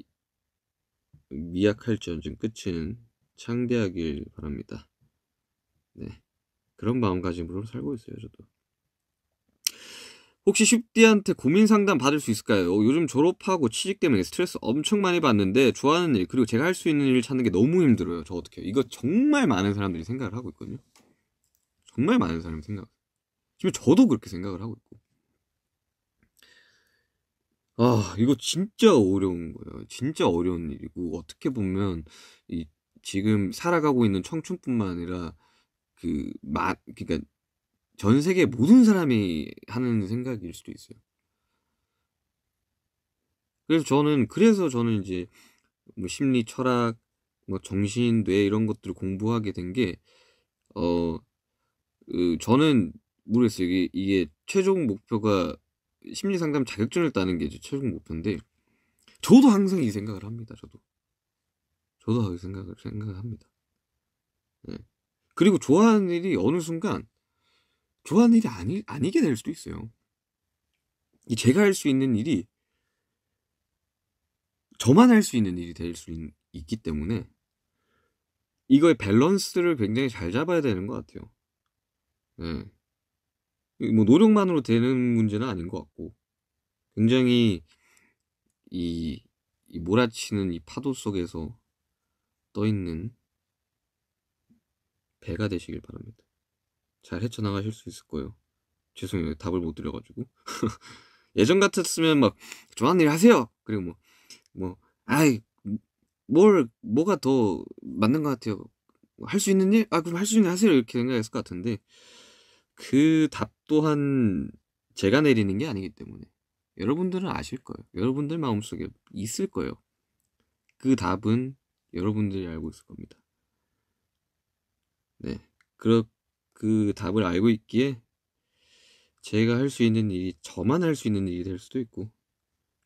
미약할지언정 끝은 창대하길 바랍니다. 네. 그런 마음가짐으로 살고 있어요, 저도. 혹시 쉽디한테 고민 상담 받을 수 있을까요? 요즘 졸업하고 취직 때문에 스트레스 엄청 많이 받는데 좋아하는 일 그리고 제가 할 수 있는 일 찾는 게 너무 힘들어요. 저 어떻게 해요? 이거 정말 많은 사람들이 생각을 하고 있거든요. 정말 많은 사람 생각. 지금 저도 그렇게 생각을 하고 있고. 아 이거 진짜 어려운 거예요. 진짜 어려운 일이고 어떻게 보면 이 지금 살아가고 있는 청춘뿐만 아니라 그 막 그러니까 전 세계 모든 사람이 하는 생각일 수도 있어요. 그래서 저는 그래서 저는 이제 뭐 심리 철학 뭐 정신 뇌 이런 것들을 공부하게 된 게어 저는 모르겠어요 이게, 이게 최종 목표가 심리 상담 자격증을 따는 게 이제 최종 목표인데 저도 항상 이 생각을 합니다 저도 저도 그 생각을 생각을 합니다 네. 그리고 좋아하는 일이 어느 순간 좋아하는 일이 아니, 아니게 될 수도 있어요. 이 제가 할 수 있는 일이 저만 할 수 있는 일이 될 수 있기 때문에 이거의 밸런스를 굉장히 잘 잡아야 되는 것 같아요. 네. 뭐 노력만으로 되는 문제는 아닌 것 같고 굉장히 이, 이 몰아치는 이 파도 속에서 떠 있는 배가 되시길 바랍니다. 잘 헤쳐나가실 수 있을 거예요. 죄송해요. 답을 못 드려가지고. 예전 같았으면 막, 좋아하는 일 하세요! 그리고 뭐, 뭐, 아이, 뭘, 뭐가 더 맞는 것 같아요. 할 수 있는 일? 아, 그럼 할 수 있는 일 하세요. 이렇게 생각했을 것 같은데, 그 답 또한 제가 내리는 게 아니기 때문에. 여러분들은 아실 거예요. 여러분들 마음속에 있을 거예요. 그 답은 여러분들이 알고 있을 겁니다. 네. 그렇, 그 답을 알고 있기에 제가 할 수 있는 일이 저만 할 수 있는 일이 될 수도 있고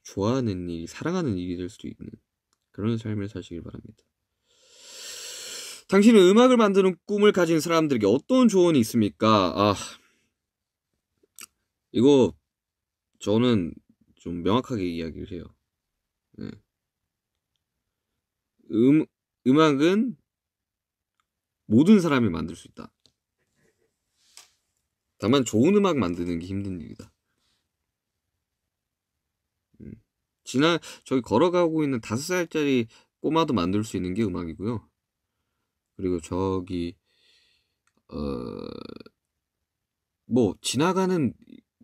좋아하는 일이 사랑하는 일이 될 수도 있는 그런 삶을 사시길 바랍니다. 당신은 음악을 만드는 꿈을 가진 사람들에게 어떤 조언이 있습니까? 아, 이거 저는 좀 명확하게 이야기를 해요. 예. 음, 음악은 모든 사람이 만들 수 있다. 다만 좋은 음악 만드는 게 힘든 일이다. 음. 지난 저기 걸어가고 있는 다섯 살짜리 꼬마도 만들 수 있는 게 음악이고요. 그리고 저기 어 뭐 지나가는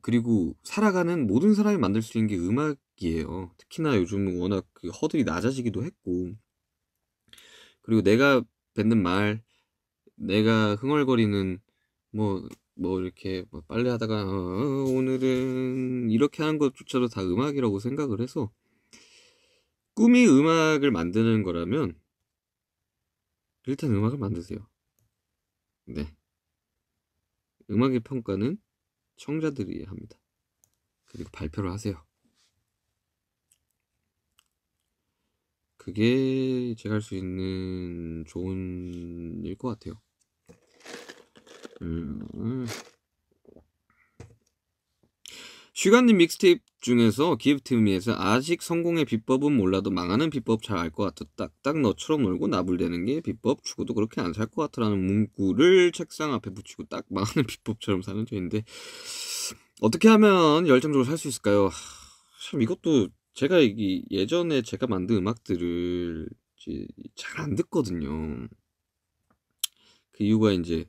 그리고 살아가는 모든 사람이 만들 수 있는 게 음악이에요. 특히나 요즘 워낙 그 허들이 낮아지기도 했고 그리고 내가 뱉는 말, 내가 흥얼거리는 뭐뭐 이렇게 뭐 빨래하다가 어, 어, 오늘은 이렇게 하는 것조차도 다 음악이라고 생각을 해서 꿈이 음악을 만드는 거라면 일단 음악을 만드세요. 네. 음악의 평가는 청자들이 합니다. 그리고 발표를 하세요. 그게 제가 할 수 있는 좋은 일 것 같아요. 음. 슈가님 믹스테이프 중에서 기프트 의미에서 아직 성공의 비법은 몰라도 망하는 비법 잘 알 것 같아. 딱 딱 너처럼 놀고 나불대는 게 비법 주고도 그렇게 안 살 것 같아라는 문구를 책상 앞에 붙이고 딱 망하는 비법처럼 사는 저인데 어떻게 하면 열정적으로 살 수 있을까요? 참 이것도 제가 이 예전에 제가 만든 음악들을 잘 안 듣거든요. 그 이유가 이제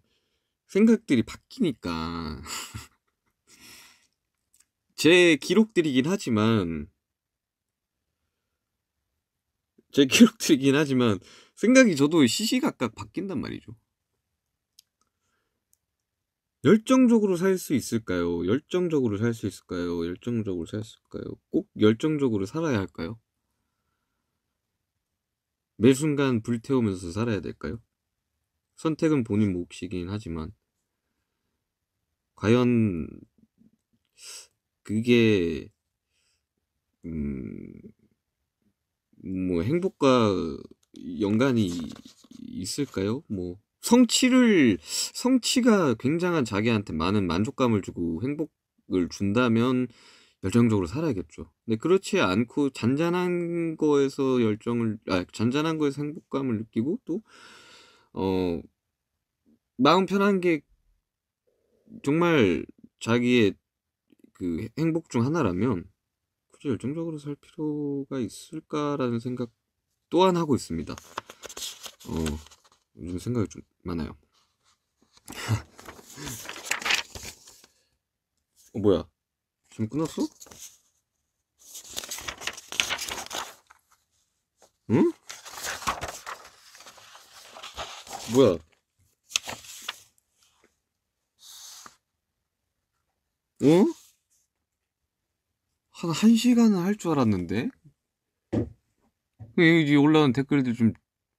생각들이 바뀌니까. 제 기록들이긴 하지만, 제 기록들이긴 하지만, 생각이 저도 시시각각 바뀐단 말이죠. 열정적으로 살 수 있을까요? 열정적으로 살 수 있을까요? 열정적으로 살 수 있을까요? 꼭 열정적으로 살아야 할까요? 매 순간 불태우면서 살아야 될까요? 선택은 본인 몫이긴 하지만 과연 그게 음뭐 행복과 연관이 있을까요? 뭐 성취를 성취가 굉장한 자기한테 많은 만족감을 주고 행복을 준다면 열정적으로 살아야겠죠. 근데 그렇지 않고 잔잔한 거에서 열정을 아 잔잔한 거에서 행복감을 느끼고 또어 마음 편한 게 정말 자기의 그 행복 중 하나라면 굳이 열정적으로 살 필요가 있을까라는 생각 또한 하고 있습니다. 어, 요즘 생각이 좀 많아요. 어, 뭐야? 지금 끝났어? 응? 뭐야? 어? 한, 1 시간은 할 줄 알았는데? 여기 그 올라온 댓글들 좀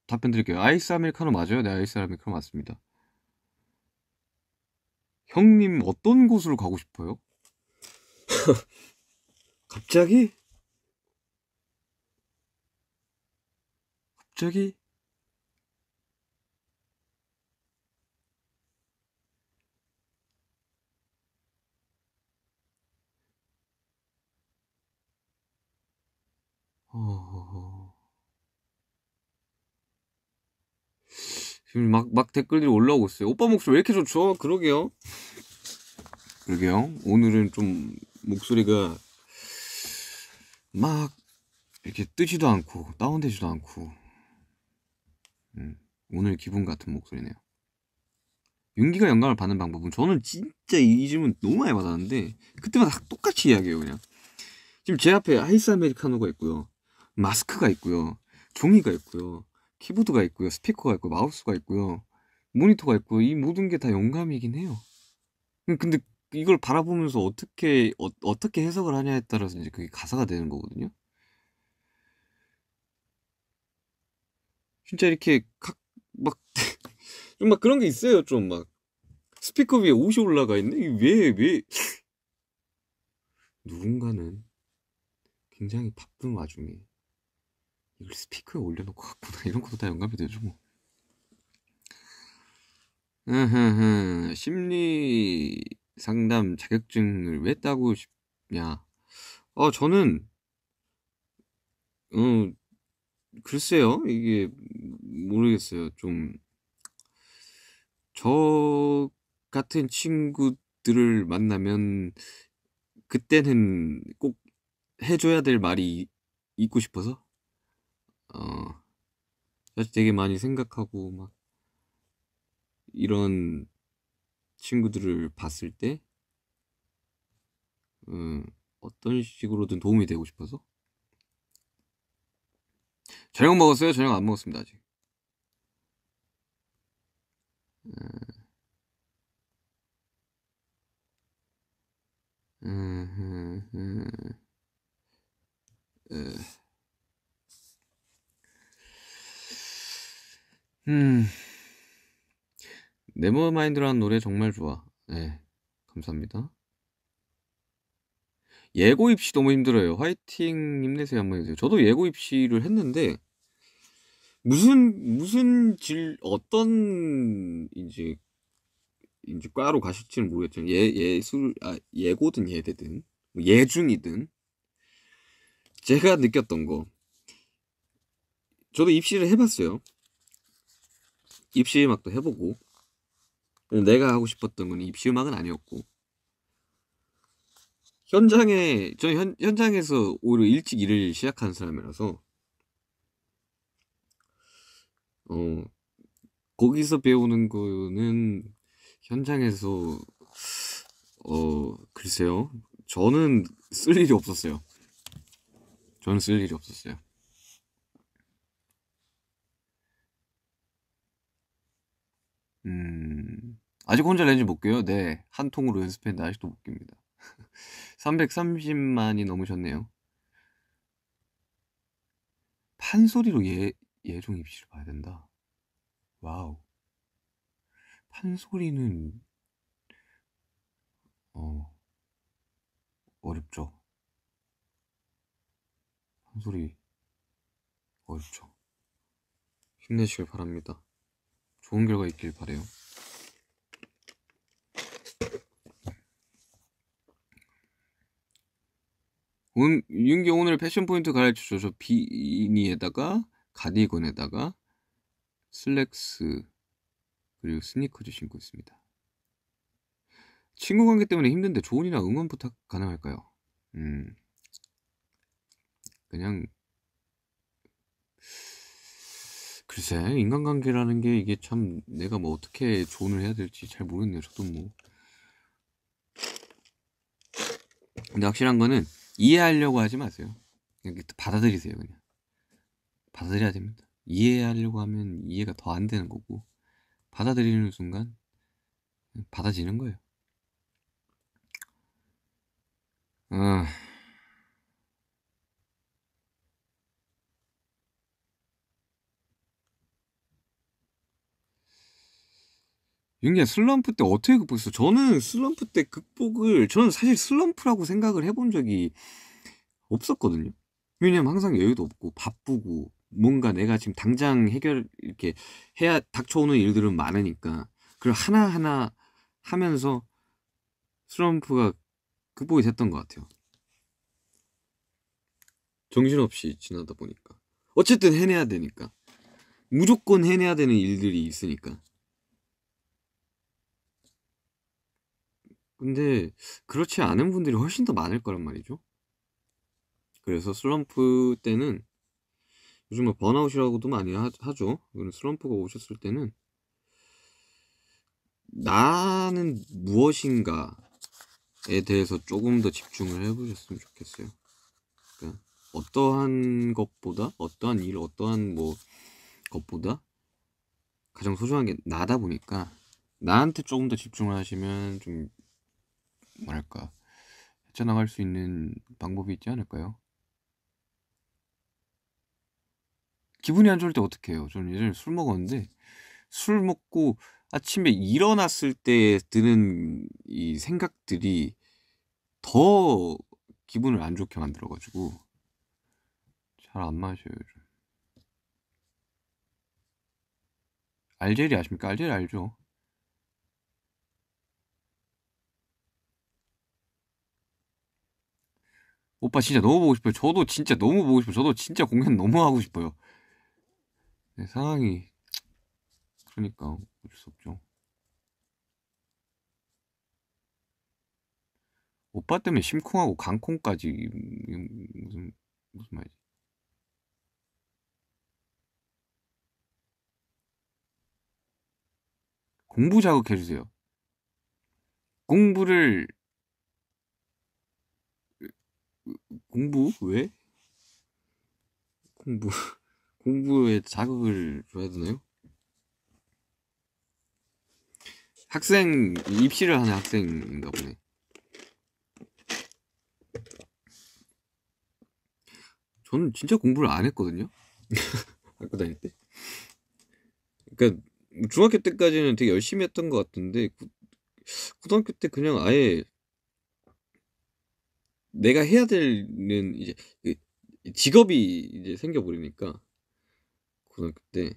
답변 드릴게요. 아이스 아메리카노 맞아요? 네, 아이스 아메리카노 맞습니다. 형님, 어떤 곳으로 가고 싶어요? 갑자기? 갑자기? 지금 막, 막 댓글들이 올라오고 있어요. 오빠 목소리 왜 이렇게 좋죠? 그러게요. 그러게요. 오늘은 좀 목소리가 막 이렇게 뜨지도 않고 다운되지도 않고 음, 오늘 기분 같은 목소리네요. 윤기가 영감을 받는 방법은 저는 진짜 이 질문 너무 많이 받았는데 그때마다 똑같이 이야기해요 그냥 지금 제 앞에 아이스 아메리카노가 있고요 마스크가 있고요 종이가 있고요 키보드가 있고요. 스피커가 있고 마우스가 있고요. 모니터가 있고 이 모든 게 다 영감이긴 해요. 음, 근데 이걸 바라보면서 어떻게 어, 떻게 해석을 하냐에 따라서 이제 그게 가사가 되는 거거든요. 진짜 이렇게 각막 막 그런 게 있어요. 좀 막 스피커 위에 옷이 올라가 있네. 왜왜 왜... 누군가는 굉장히 바쁜 와중에 이걸 스피커에 올려놓고 갔구나 이런 것도 다 영감이 되죠 고 뭐. 심리 상담 자격증을 왜 따고 싶냐 어 저는 어 글쎄요 이게 모르겠어요 좀 저 같은 친구들을 만나면 그때는 꼭 해줘야 될 말이 있고 싶어서 어, 사실 되게 많이 생각하고 막 이런 친구들을 봤을 때 음, 어떤 식으로든 도움이 되고 싶어서 저녁 먹었어요? 저녁 안 먹었습니다 아직 어. 음, 음, 음. 음. 네모마인드라는 노래 정말 좋아. 네. 감사합니다. 예고 입시 너무 힘들어요. 화이팅 힘내세요 한 번 해주세요. 저도 예고 입시를 했는데 무슨 무슨 질 어떤 이제 이제 과로 가실지는 모르겠지만 예 예술 아 예고든 예대든 뭐 예중이든 제가 느꼈던 거 저도 입시를 해봤어요. 입시 음악도 해보고 내가 하고 싶었던 건 입시 음악은 아니었고 현장에 저 현, 현장에서 오히려 일찍 일을 시작한 사람이라서 어 거기서 배우는 거는 현장에서 어 글쎄요 저는 쓸 일이 없었어요 저는 쓸 일이 없었어요 음, 아직 혼자 렌즈 못 껴요? 네. 한 통으로 연습했는데 아직도 못 낍니다. 330만이 넘으셨네요. 판소리로 예, 예종 입시를 봐야 된다. 와우. 판소리는, 어, 어렵죠. 판소리, 어렵죠. 힘내시길 바랍니다. 좋은 결과 있길 바래요. 음, 윤기 오늘 패션 포인트 가르쳐줘. 서 비니에다가 가디건에다가 슬랙스 그리고 스니커즈 신고 있습니다. 친구 관계 때문에 힘든데 조언이나 응원 부탁 가능할까요? 음, 그냥 글쎄, 인간관계라는 게 이게 참 내가 뭐 어떻게 조언을 해야 될지 잘 모르겠네요. 저도 뭐. 근데 확실한 거는 이해하려고 하지 마세요. 그냥 받아들이세요, 그냥. 받아들여야 됩니다. 이해하려고 하면 이해가 더 안 되는 거고, 받아들이는 순간, 받아지는 거예요. 아. 굉장히 슬럼프 때 어떻게 극복했어? 저는 슬럼프 때 극복을 저는 사실 슬럼프라고 생각을 해본 적이 없었거든요. 왜냐면 항상 여유도 없고 바쁘고 뭔가 내가 지금 당장 해결 이렇게 해야 닥쳐오는 일들은 많으니까 그걸 하나하나 하면서 슬럼프가 극복이 됐던 것 같아요. 정신없이 지나다 보니까 어쨌든 해내야 되니까 무조건 해내야 되는 일들이 있으니까 근데 그렇지 않은 분들이 훨씬 더 많을 거란 말이죠. 그래서 슬럼프 때는 요즘은 뭐 번아웃이라고도 많이 하, 죠 슬럼프가 오셨을 때는 나는 무엇인가에 대해서 조금 더 집중을 해보셨으면 좋겠어요. 그러니까 어떠한 것보다 어떠한 일, 어떠한 뭐 것보다 가장 소중한 게 나다 보니까 나한테 조금 더 집중을 하시면 좀 뭐랄까 헤쳐나갈 수 있는 방법이 있지 않을까요? 기분이 안 좋을 때 어떻게 해요? 저는 예전에 술 먹었는데 술 먹고 아침에 일어났을 때 드는 이 생각들이 더 기분을 안 좋게 만들어가지고 잘 안 마셔요 요즘 알제리 아십니까? 알제리 알죠? 오빠 진짜 너무 보고 싶어요. 저도 진짜 너무 보고 싶어요. 저도 진짜 공연 너무 하고 싶어요. 네, 상황이 그러니까 어쩔 수 없죠. 오빠 때문에 심쿵하고 강콩까지 음, 무슨 무슨 말이지? 공부 자극해 주세요. 공부를 공부 왜 공부 공부에 자극을 줘야 되나요? 학생 입시를 하는 학생인가 보네. 저는 진짜 공부를 안 했거든요. 학교 다닐 때. 그러니까 중학교 때까지는 되게 열심히 했던 것 같은데 고, 등학교때 그냥 아예 내가 해야 되는 이제 직업이 이제 생겨버리니까 고등학교 때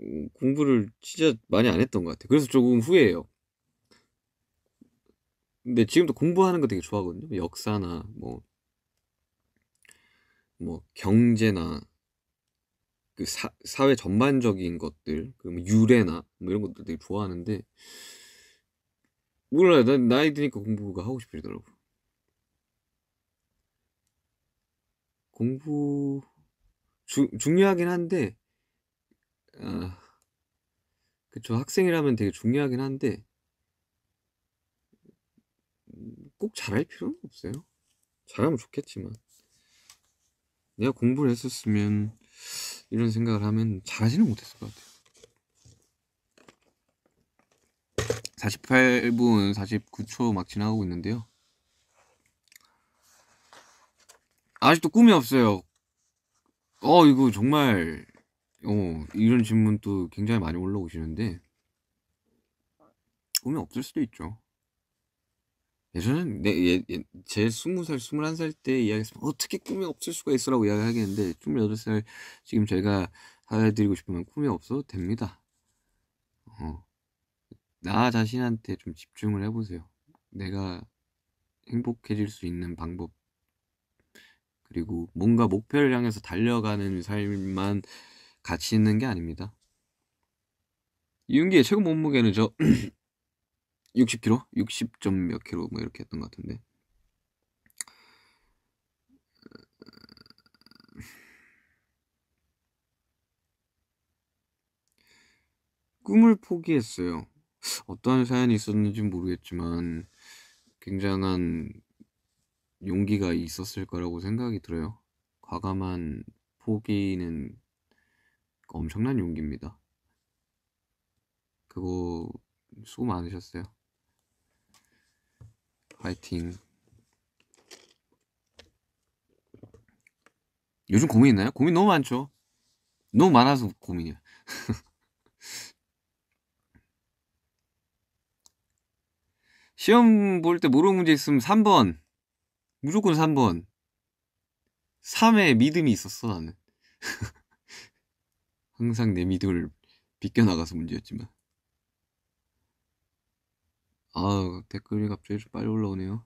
음, 공부를 진짜 많이 안 했던 것 같아요. 그래서 조금 후회해요. 근데 지금도 공부하는 거 되게 좋아하거든요. 뭐 역사나 뭐, 뭐 경제나 그 사, 사회 전반적인 것들, 그뭐 유래나 뭐 이런 것들 되게 좋아하는데 몰라요. 난 나이 드니까 공부가 하고 싶어지더라고요. 공부 주, 중요하긴 한데 아, 그쵸 학생이라면 되게 중요하긴 한데 꼭 잘할 필요는 없어요. 잘하면 좋겠지만 내가 공부를 했었으면 이런 생각을 하면 잘하지는 못했을 것 같아요. 48분 49초 막 지나가고 있는데요. 아직도 꿈이 없어요. 어, 이거 정말, 어, 이런 질문 또 굉장히 많이 올라오시는데, 꿈이 없을 수도 있죠. 예전엔, 내, 예, 예, 제 20살, 21살 때 이야기했으면, 어떻게 꿈이 없을 수가 있어? 라고 이야기 하겠는데, 28살, 지금 제가 사드리고 싶으면 꿈이 없어도 됩니다. 어. 나 자신한테 좀 집중을 해보세요. 내가 행복해질 수 있는 방법 그리고 뭔가 목표를 향해서 달려가는 삶만 가치 있는 게 아닙니다. 이윤기의 최고 몸무게는 저 60kg? 60점 몇 kg 뭐 이렇게 했던 것 같은데. 꿈을 포기했어요. 어떠한 사연이 있었는지 모르겠지만 굉장한 용기가 있었을 거라고 생각이 들어요. 과감한 포기는 엄청난 용기입니다. 그거 수고 많으셨어요. 파이팅. 요즘 고민 있나요? 고민 너무 많죠. 너무 많아서 고민이야. 시험 볼 때 모르는 문제 있으면 3번 무조건 3번. 3에 믿음이 있었어, 나는. 항상 내 믿음을 비껴나가서 문제였지만. 아, 댓글이 갑자기 좀 빨리 올라오네요.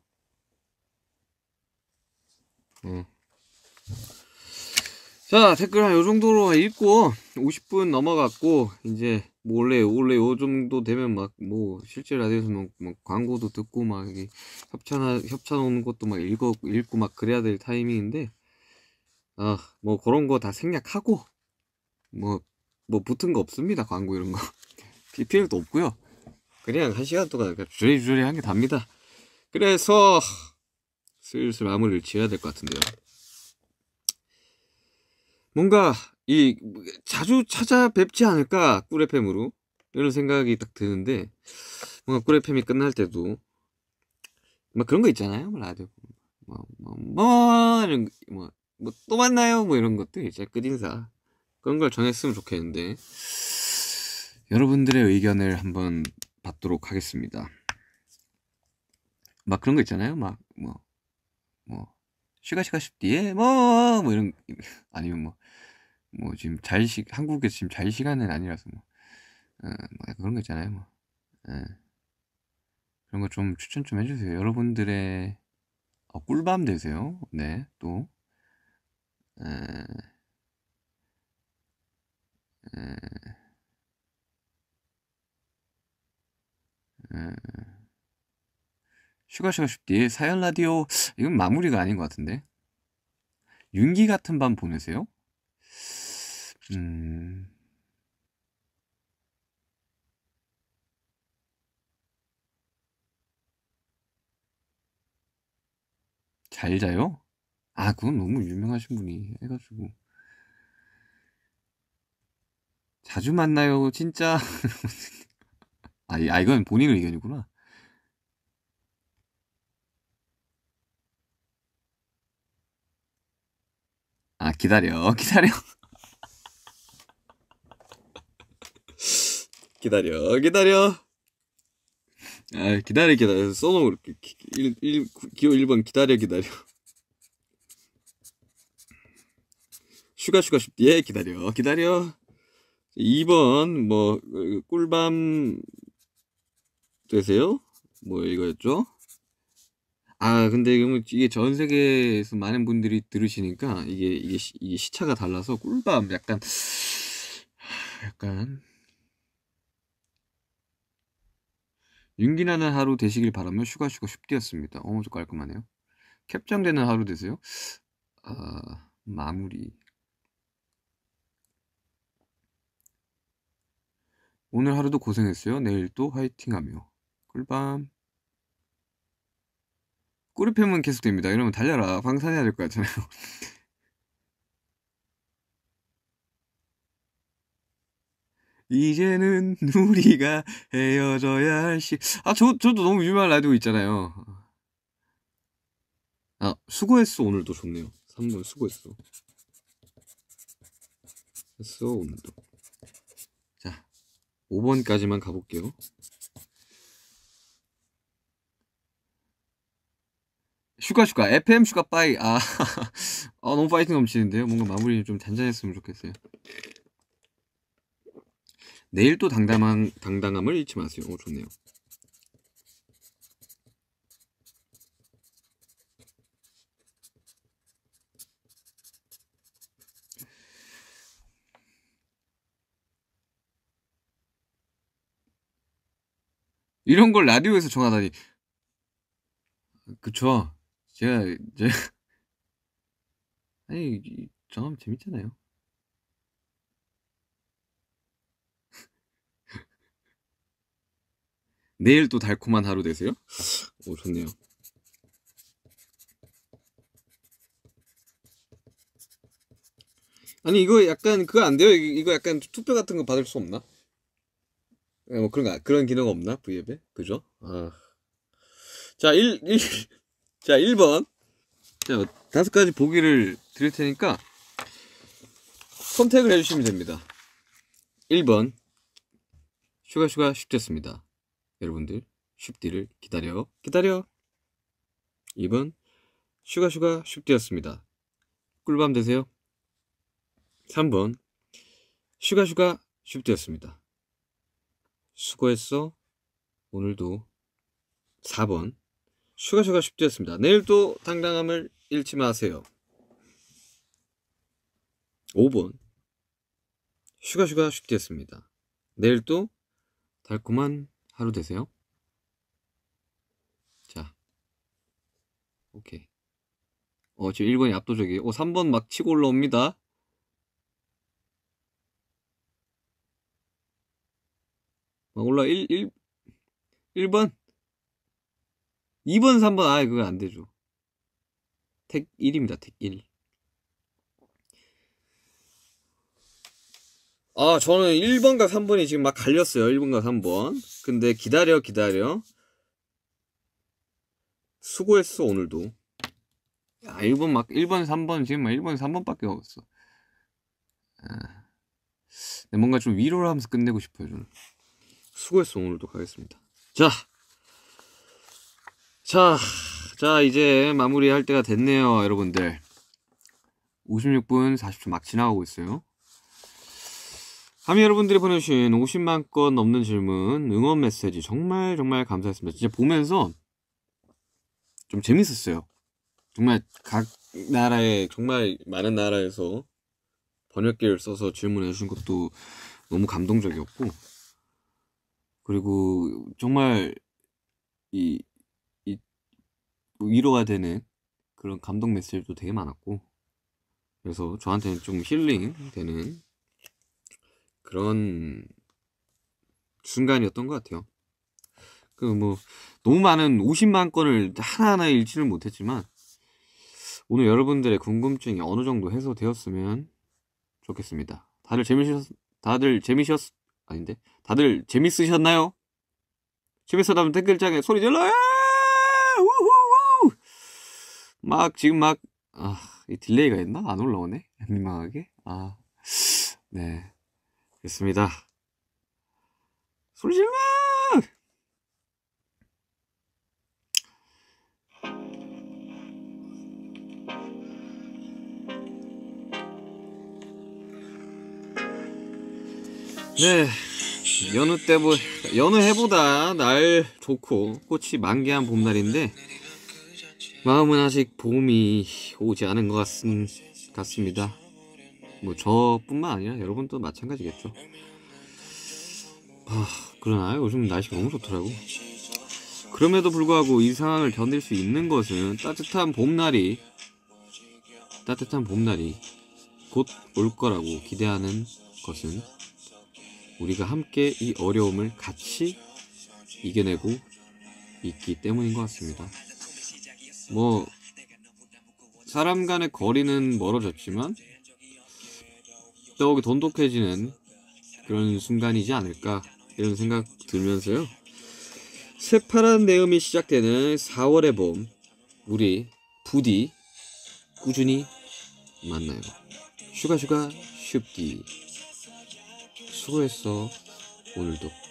네. 자, 댓글 한요 정도로 읽고 50분 넘어갔고, 이제 뭐 원래 원래 요 정도 되면 막 뭐 실제 라디오에서 막, 막 광고도 듣고 막 이게 협찬 협찬 오는 것도 막 읽어 읽고 막 그래야 될 타이밍인데 아뭐 그런 거 다 생략하고 뭐뭐 뭐 붙은 거 없습니다 광고 이런 거 BPL도 없고요 그냥 한 시간 동안 주리주리 한 게 답니다 그래서 슬슬 마무리를 지어야 될 것 같은데요 뭔가 이 자주 찾아뵙지 않을까 꿀의팸으로 이런 생각이 딱 드는데 뭔가 꿀의팸이 끝날 때도 막 그런 거 있잖아요 뭐 라디오 뭐뭐 뭐, 뭐, 이런 뭐또 만나요 뭐 이런 것들 이제 끝인사 그런 걸 전했으면 좋겠는데 여러분들의 의견을 한번 받도록 하겠습니다 막 그런 거 있잖아요 막 뭐뭐 뭐, 쉬가 쉬가 쉽디에 뭐 뭐 이런 아니면 뭐뭐 지금 자유시 한국에 지금 자유 시간은 아니라서 뭐, 어, 뭐 그런 거 있잖아요 뭐 예. 그런 거 좀 추천 좀 해주세요 여러분들의 어, 꿀밤 되세요 네또 에... 예. 에... 예. 에... 예. 슈가슈가 쉽디 사연 라디오 이건 마무리가 아닌 것 같은데 윤기 같은 밤 보내세요? 음. 잘 자요? 아, 그건 너무 유명하신 분이 해가지고. 자주 만나요, 진짜. 아, 아, 이건 본인 의견이구나. 아, 기다려, 기다려. 기다려, 기다려. 아, 기다려, 기다려. 써놓고 이렇게. 1, 1, 기호 1번 기다려, 기다려. 슈가, 슈가, 슈. 예, 기다려, 기다려. 2번, 뭐, 그, 꿀밤 되세요? 뭐, 이거였죠? 아, 근데 뭐 이게 전 세계에서 많은 분들이 들으시니까 이게, 이게, 시, 이게 시차가 달라서 꿀밤 약간, 약간, 윤기 나는 하루 되시길 바라며 슈가슈가 쉽디였습니다. 어머 좀 깔끔하네요. 캡장되는 하루 되세요. 아, 마무리. 오늘 하루도 고생했어요. 내일 또 화이팅하며. 꿀밤. 꾸르팸은 계속됩니다. 이러면 달려라. 방산해야 될 것 같잖아요. 이제는 우리가 헤어져야 할 시. 아, 저, 저도 너무 유명한 라디오 있잖아요. 아, 수고했어. 오늘도 좋네요. 3분 수고했어. 했어, 오늘도. 자, 5번까지만 가볼게요. 슈가 슈가 FM 슈가 빠이 아, 아 너무 파이팅 넘치는데요 뭔가 마무리 좀 단단했으면 좋겠어요 내일 또당당한 당당함을 잃지 마세요. 오, 좋네요. 이런 걸 라디오에서 정하다니. 그쵸. 제가, 이제 아니, 정하면 재밌잖아요. 내일 또 달콤한 하루 되세요. 오, 좋네요. 아니 이거 약간 그거 안 돼요? 이거 약간 투표 같은 거 받을 수 없나? 네, 뭐 그런 거 그런 기능 없나? V앱에? 그죠? 아. 자, 1, 1 자, 1번. 자, 다섯 가지 보기를 드릴 테니까 선택을 해 주시면 됩니다. 1번. 슈가슈가 쉽겠습니다. 여러분들 쉽디를 기다려 기다려 2번 슈가슈가 쉽디였습니다 꿀밤 되세요 3번 슈가슈가 쉽디였습니다 수고했어 오늘도 4번 슈가슈가 쉽디였습니다 내일도 당당함을 잃지 마세요 5번 슈가슈가 쉽디였습니다 내일도 달콤한 하루 되세요. 자. 오케이. 어, 지금 1번이 압도적이에요. 어, 3번 막 치고 올라옵니다. 막 올라 1, 1, 1번 2번 3번 아 그거 안 되죠 택 1입니다 택1 아, 저는 1번과 3번이 지금 막 갈렸어요. 1번과 3번. 근데 기다려, 기다려. 수고했어, 오늘도. 야, 1번 막, 1번, 3번, 지금 막 1번, 3번밖에 없어. 아, 뭔가 좀 위로를 하면서 끝내고 싶어요, 저는. 수고했어, 오늘도 가겠습니다. 자. 자, 자, 이제 마무리할 때가 됐네요, 여러분들. 56분 40초 막 지나가고 있어요. 감히 여러분들이 보내주신 50만 건 넘는 질문, 응원 메시지 정말 정말 감사했습니다. 진짜 보면서 좀 재밌었어요. 정말 각 나라에 정말 많은 나라에서 번역기를 써서 질문해 주신 것도 너무 감동적이었고 그리고 정말 이, 이 위로가 되는 그런 감동 메시지도 되게 많았고 그래서 저한테는 좀 힐링 되는 그런 순간이었던 것 같아요. 그 뭐 너무 많은 50만 건을 하나하나 읽지는 못했지만 오늘 여러분들의 궁금증이 어느 정도 해소되었으면 좋겠습니다. 다들 재미있었 다들 재미있었 아닌데 다들 재밌으셨나요? 재밌었다면 댓글창에 소리 질러요! 우후후! 막 지금 막 아, 이 딜레이가 있나? 안 올라오네? 민망하게? 아, 네. 있습니다. 소리 질러! 네. 여느 때보 여느 해보다 날 좋고 꽃이 만개한 봄날인데 마음은 아직 봄이 오지 않은 것 같습니다. 뭐 저뿐만 아니라 여러분도 마찬가지겠죠. 아, 그러나요? 요즘 날씨가 너무 좋더라고. 그럼에도 불구하고 이 상황을 견딜 수 있는 것은 따뜻한 봄날이 따뜻한 봄날이 곧 올 거라고 기대하는 것은 우리가 함께 이 어려움을 같이 이겨내고 있기 때문인 것 같습니다. 뭐 사람 간의 거리는 멀어졌지만 더욱이 돈독해지는 그런 순간이지 않을까 이런 생각 들면서요. 새파란 내음이 시작되는 4월의 봄 우리 부디 꾸준히 만나요. 슈가슈가 슈기 수고했어 오늘도.